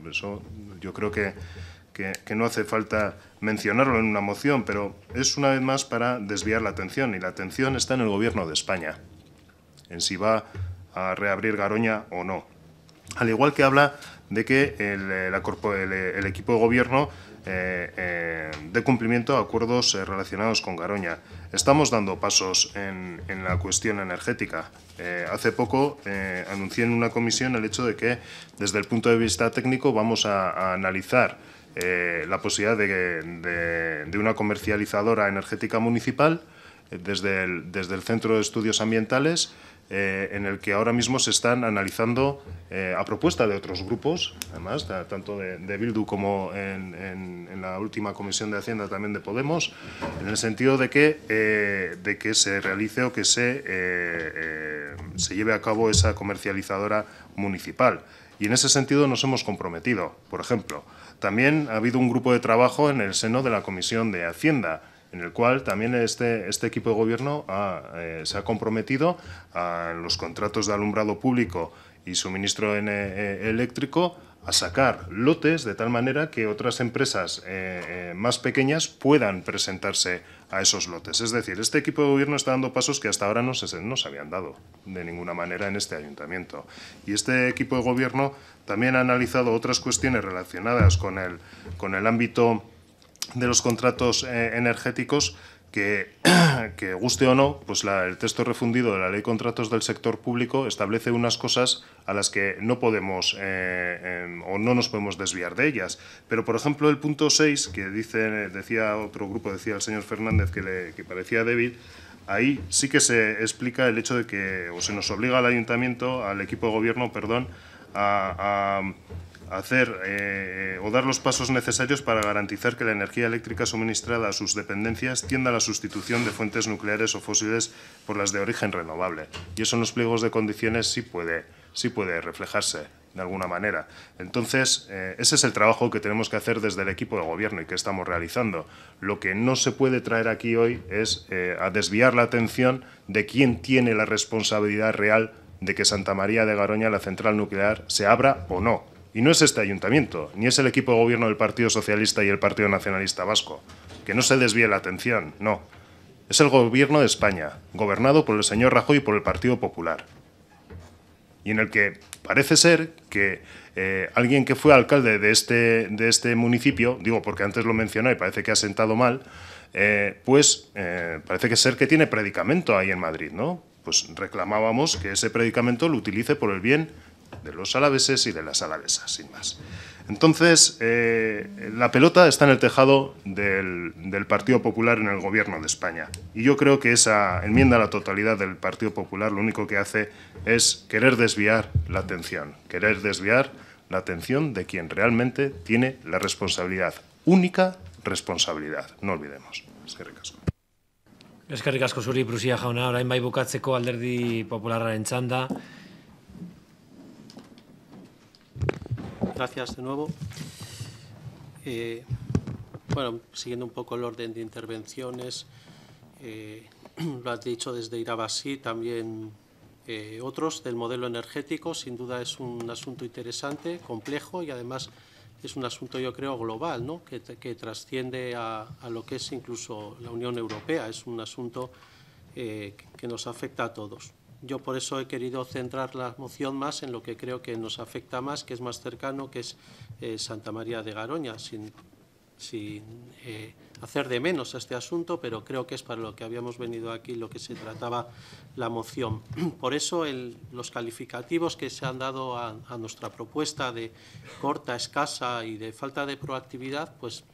Eso yo creo que, no hace falta mencionarlo en una moción, pero es una vez más para desviar la atención. Y la atención está en el Gobierno de España, en si va a reabrir Garoña o no. Al igual que habla de que el eh, equipo de gobierno eh, eh, de cumplimiento a acuerdos eh, relacionados con Garoña. Estamos dando pasos en, la cuestión energética. hace poco anuncié en una comisión el hecho de que desde el punto de vista técnico vamos a, analizar la posibilidad de, una comercializadora energética municipal desde desde el Centro de Estudios Ambientales eh, en el que ahora mismo se están analizando eh, a propuesta de otros grupos, además, tanto de, Bildu como en, la última comisión de Hacienda también de Podemos, en el sentido de que, eh, se realice o que se, se lleve a cabo esa comercializadora municipal. Y en ese sentido nos hemos comprometido, por ejemplo. También ha habido un grupo de trabajo en el seno de la Comisión de Hacienda, en el cual también este, este equipo de gobierno eh, se ha comprometido a los contratos de alumbrado público y suministro eh, eh, eléctrico a sacar lotes de tal manera que otras empresas más pequeñas puedan presentarse a esos lotes. Es decir, este equipo de gobierno está dando pasos que hasta ahora no se, no habían dado de ninguna manera en este ayuntamiento. Y este equipo de gobierno también ha analizado otras cuestiones relacionadas con el, con el ámbito de los contratos eh, energéticos que, que, guste o no, pues la, el texto refundido de la Ley de Contratos del Sector Público establece unas cosas a las que no podemos eh, o no nos podemos desviar de ellas. Pero, por ejemplo, el punto 6, que dice, decía otro grupo, decía el señor Fernández, que, le, que parecía débil, ahí sí que se explica el hecho de que o se nos obliga al ayuntamiento, al equipo de gobierno, perdón, a hacer eh, o dar los pasos necesarios para garantizar que la energía eléctrica suministrada a sus dependencias tienda a la sustitución de fuentes nucleares o fósiles por las de origen renovable. Y eso en los pliegos de condiciones sí puede, puede reflejarse de alguna manera. Entonces, eh, ese es el trabajo que tenemos que hacer desde el equipo de gobierno y que estamos realizando. Lo que no se puede traer aquí hoy es eh, a desviar la atención de quién tiene la responsabilidad real de que Santa María de Garoña, la central nuclear, se abra o no. Y no es este ayuntamiento, ni es el equipo de gobierno del Partido Socialista y el Partido Nacionalista Vasco. Que no se desvíe la atención, no. Es el gobierno de España, gobernado por el señor Rajoy y por el Partido Popular. Y en el que parece ser que eh, alguien que fue alcalde de este, de este municipio, digo porque antes lo mencioné y parece que ha sentado mal, eh, pues eh, parece que ser que tiene predicamento ahí en Madrid, ¿no? Pues reclamábamos que ese predicamento lo utilice por el bien de los alaveses y de las alavesas, sin más. Entonces, eh, la pelota está en el tejado del, del, Partido Popular en el Gobierno de España. Y yo creo que esa enmienda a la totalidad del Partido Popular lo único que hace es querer desviar la atención, querer desviar la atención de quien realmente tiene la responsabilidad, única responsabilidad, no olvidemos. Es que Brusia bai alderdi gracias de nuevo. Eh, bueno, siguiendo un poco el orden de intervenciones, eh, lo has dicho desde Irabasi, también eh, otros del modelo energético. Sin duda es un asunto interesante, complejo y además es un asunto, yo creo, global, ¿no? que, trasciende a, lo que es incluso la Unión Europea. Es un asunto que nos afecta a todos. Yo por eso he querido centrar la moción más en lo que creo que nos afecta más, que es más cercano, que es eh, Santa María de Garoña, sin, sin eh, hacer de menos a este asunto, pero creo que es para lo que habíamos venido aquí lo que se trataba la moción. Por eso los calificativos que se han dado a, a nuestra propuesta de corta, escasa y de falta de proactividad, pues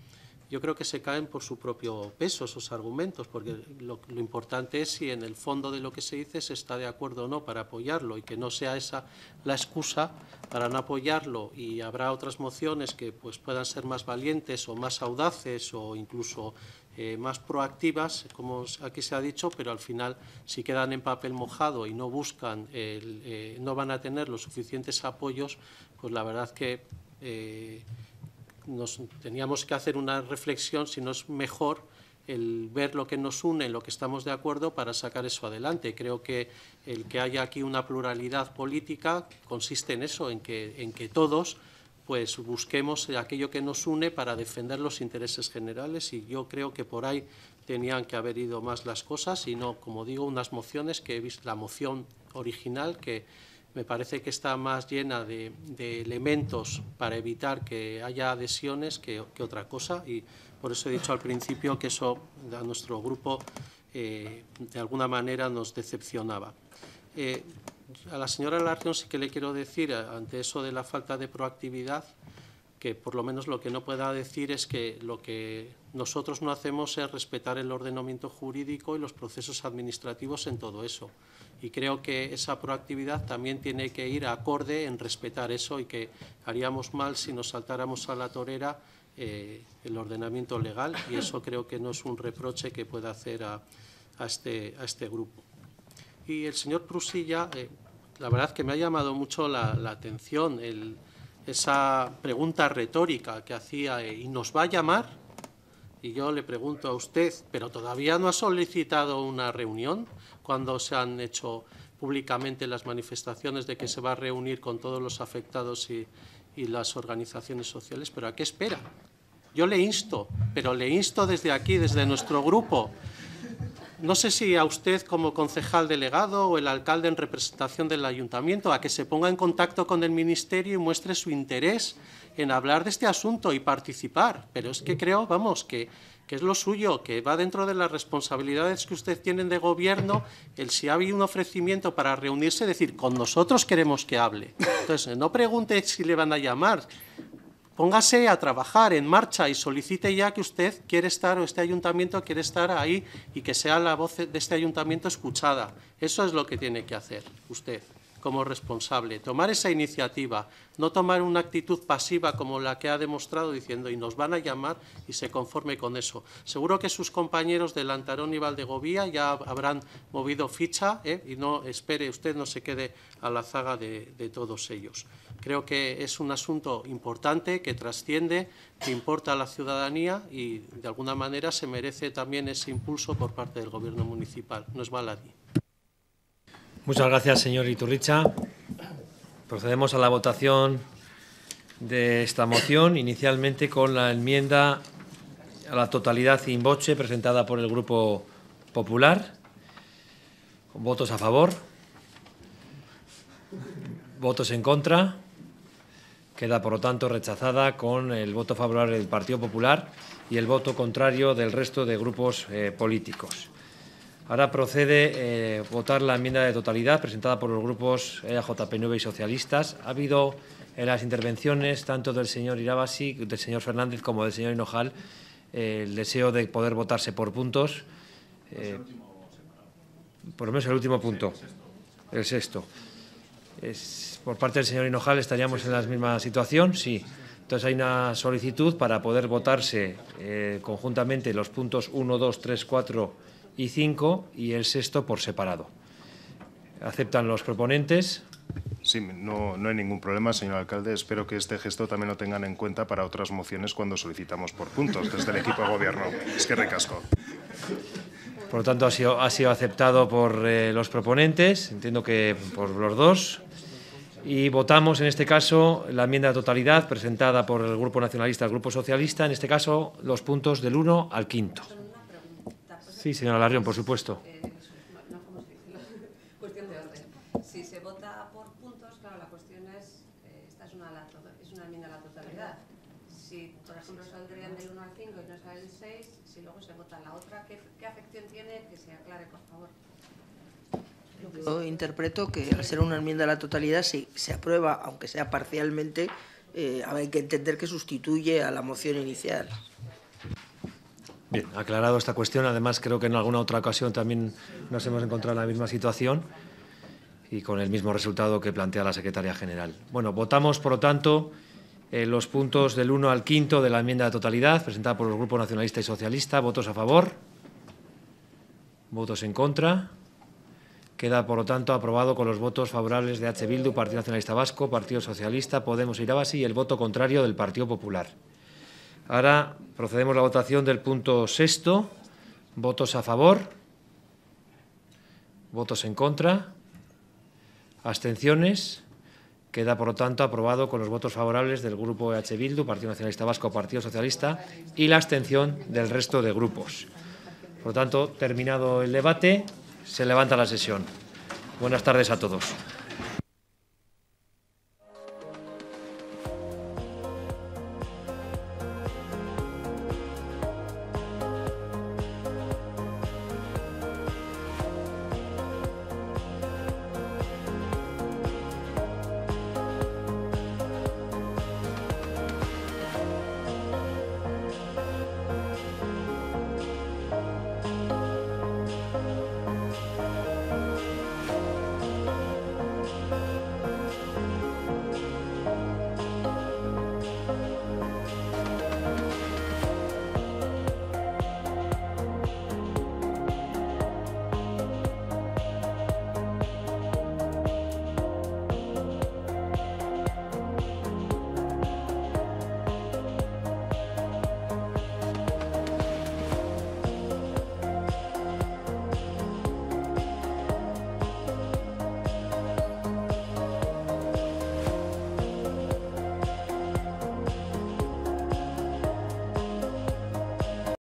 yo creo que se caen por su propio peso esos argumentos, porque lo, importante es si en el fondo de lo que se dice se está de acuerdo o no para apoyarlo y que no sea esa la excusa para no apoyarlo y habrá otras mociones que pues, puedan ser más valientes o más audaces o incluso eh, más proactivas, como aquí se ha dicho, pero al final si quedan en papel mojado y no buscan, eh, no van a tener los suficientes apoyos, pues la verdad que... Eh, teníamos que hacer una reflexión si no es mejor el ver lo que nos une, lo que estamos de acuerdo para sacar eso adelante. Creo que el que haya aquí una pluralidad política consiste en eso, en que, en que todos pues busquemos aquello que nos une para defender los intereses generales y yo creo que por ahí tenían que haber ido más las cosas y no, como digo, unas mociones que he visto, la moción original que me parece que está más llena de, elementos para evitar que haya adhesiones que, otra cosa y por eso he dicho al principio que eso a nuestro grupo eh, de alguna manera nos decepcionaba. Eh, a la señora Larrión sí que le quiero decir, ante eso de la falta de proactividad, que por lo menos lo que no pueda decir es que lo que nosotros no hacemos es respetar el ordenamiento jurídico y los procesos administrativos en todo eso y creo que esa proactividad también tiene que ir acorde en respetar eso y que haríamos mal si nos saltáramos a la torera eh, el ordenamiento legal y eso creo que no es un reproche que pueda hacer a, este, este, grupo. Y el señor Prusilla, eh, la verdad que me ha llamado mucho la, atención esa pregunta retórica que hacía, eh, ¿y nos va a llamar? Y yo le pregunto a usted, ¿pero todavía no ha solicitado una reunión? cuando se han hecho públicamente las manifestaciones de que se va a reunir con todos los afectados y, las organizaciones sociales, pero ¿a qué espera? Yo le insto, pero le insto desde aquí, desde nuestro grupo. No sé si a usted como concejal delegado o el alcalde en representación del ayuntamiento, a que se ponga en contacto con el ministerio y muestre su interés en hablar de este asunto y participar. Pero es que creo, vamos, que que es lo suyo, que va dentro de las responsabilidades que ustedes tienen de gobierno, el si hay un ofrecimiento para reunirse, decir, con nosotros queremos que hable. Entonces, no pregunte si le van a llamar. Póngase a trabajar en marcha y solicite ya que usted quiere estar o este ayuntamiento quiere estar ahí y que sea la voz de este ayuntamiento escuchada. Eso es lo que tiene que hacer usted como responsable, tomar esa iniciativa, no tomar una actitud pasiva como la que ha demostrado diciendo y nos van a llamar y se conforme con eso. Seguro que sus compañeros de Lantarón y Valdegovía ya habrán movido ficha ¿eh? y no espere usted, no se quede a la zaga de, de todos ellos. Creo que es un asunto importante que trasciende, que importa a la ciudadanía y de alguna manera se merece también ese impulso por parte del Gobierno municipal. No es baladí. Muchas gracias, señor Iturricha. Procedemos a la votación de esta moción, inicialmente con la enmienda a la totalidad sin voce presentada por el Grupo Popular. ¿Votos a favor? ¿Votos en contra? Queda, por lo tanto, rechazada con el voto favorable del Partido Popular y el voto contrario del resto de grupos eh, políticos. Ahora procede eh, votar la enmienda de totalidad presentada por los grupos e jp 9 y Socialistas. Ha habido en las intervenciones tanto del señor Irabasi, del señor Fernández como del señor Hinojal el deseo de poder votarse por puntos. Eh, por lo menos el último punto, el sexto. por parte del señor Hinojal estaríamos en la misma situación, sí. Entonces hay una solicitud para poder votarse eh, conjuntamente los puntos 1, 2, 3, 4 y 5 y el sexto por separado. ¿Aceptan los proponentes? Sí, no, hay ningún problema, señor alcalde. Espero que este gesto también lo tengan en cuenta para otras mociones cuando solicitamos por puntos desde el equipo de gobierno. Es que recasco. Por lo tanto, ha sido, ha sido aceptado por eh, los proponentes, entiendo que por los dos. Y votamos, en este caso, la enmienda de totalidad presentada por el Grupo Nacionalista el Grupo Socialista, en este caso, los puntos del 1 al quinto. Sí, señora Larrión, por supuesto. Eh, cuestión de orden. Si se vota por puntos, claro, la cuestión es, eh, esta es una, enmienda a la totalidad. Si, por ejemplo, saldrían del 1 al 5 y no sale el 6, si luego se vota la otra, ¿qué, afección tiene? Que se aclare, por favor. Yo interpreto que al ser una enmienda a la totalidad, si se aprueba, aunque sea parcialmente, eh, hay que entender que sustituye a la moción inicial. Bien, aclarado esta cuestión, además creo que en alguna otra ocasión también nos hemos encontrado en la misma situación y con el mismo resultado que plantea la secretaria general. Bueno, votamos, por lo tanto, eh, los puntos del 1 al 5 de la enmienda de totalidad presentada por el Grupo Nacionalista y Socialista. ¿Votos a favor? ¿Votos en contra? Queda, por lo tanto, aprobado con los votos favorables de H. Bildu, Partido Nacionalista Vasco, Partido Socialista, Podemos e Irabasi y el voto contrario del Partido Popular. Ahora procedemos a la votación del punto sexto. Votos a favor. Votos en contra. Abstenciones. Queda, por lo tanto, aprobado con los votos favorables del Grupo EH Bildu, Partido Nacionalista Vasco, Partido Socialista y la abstención del resto de grupos. Por lo tanto, terminado el debate, se levanta la sesión. Buenas tardes a todos.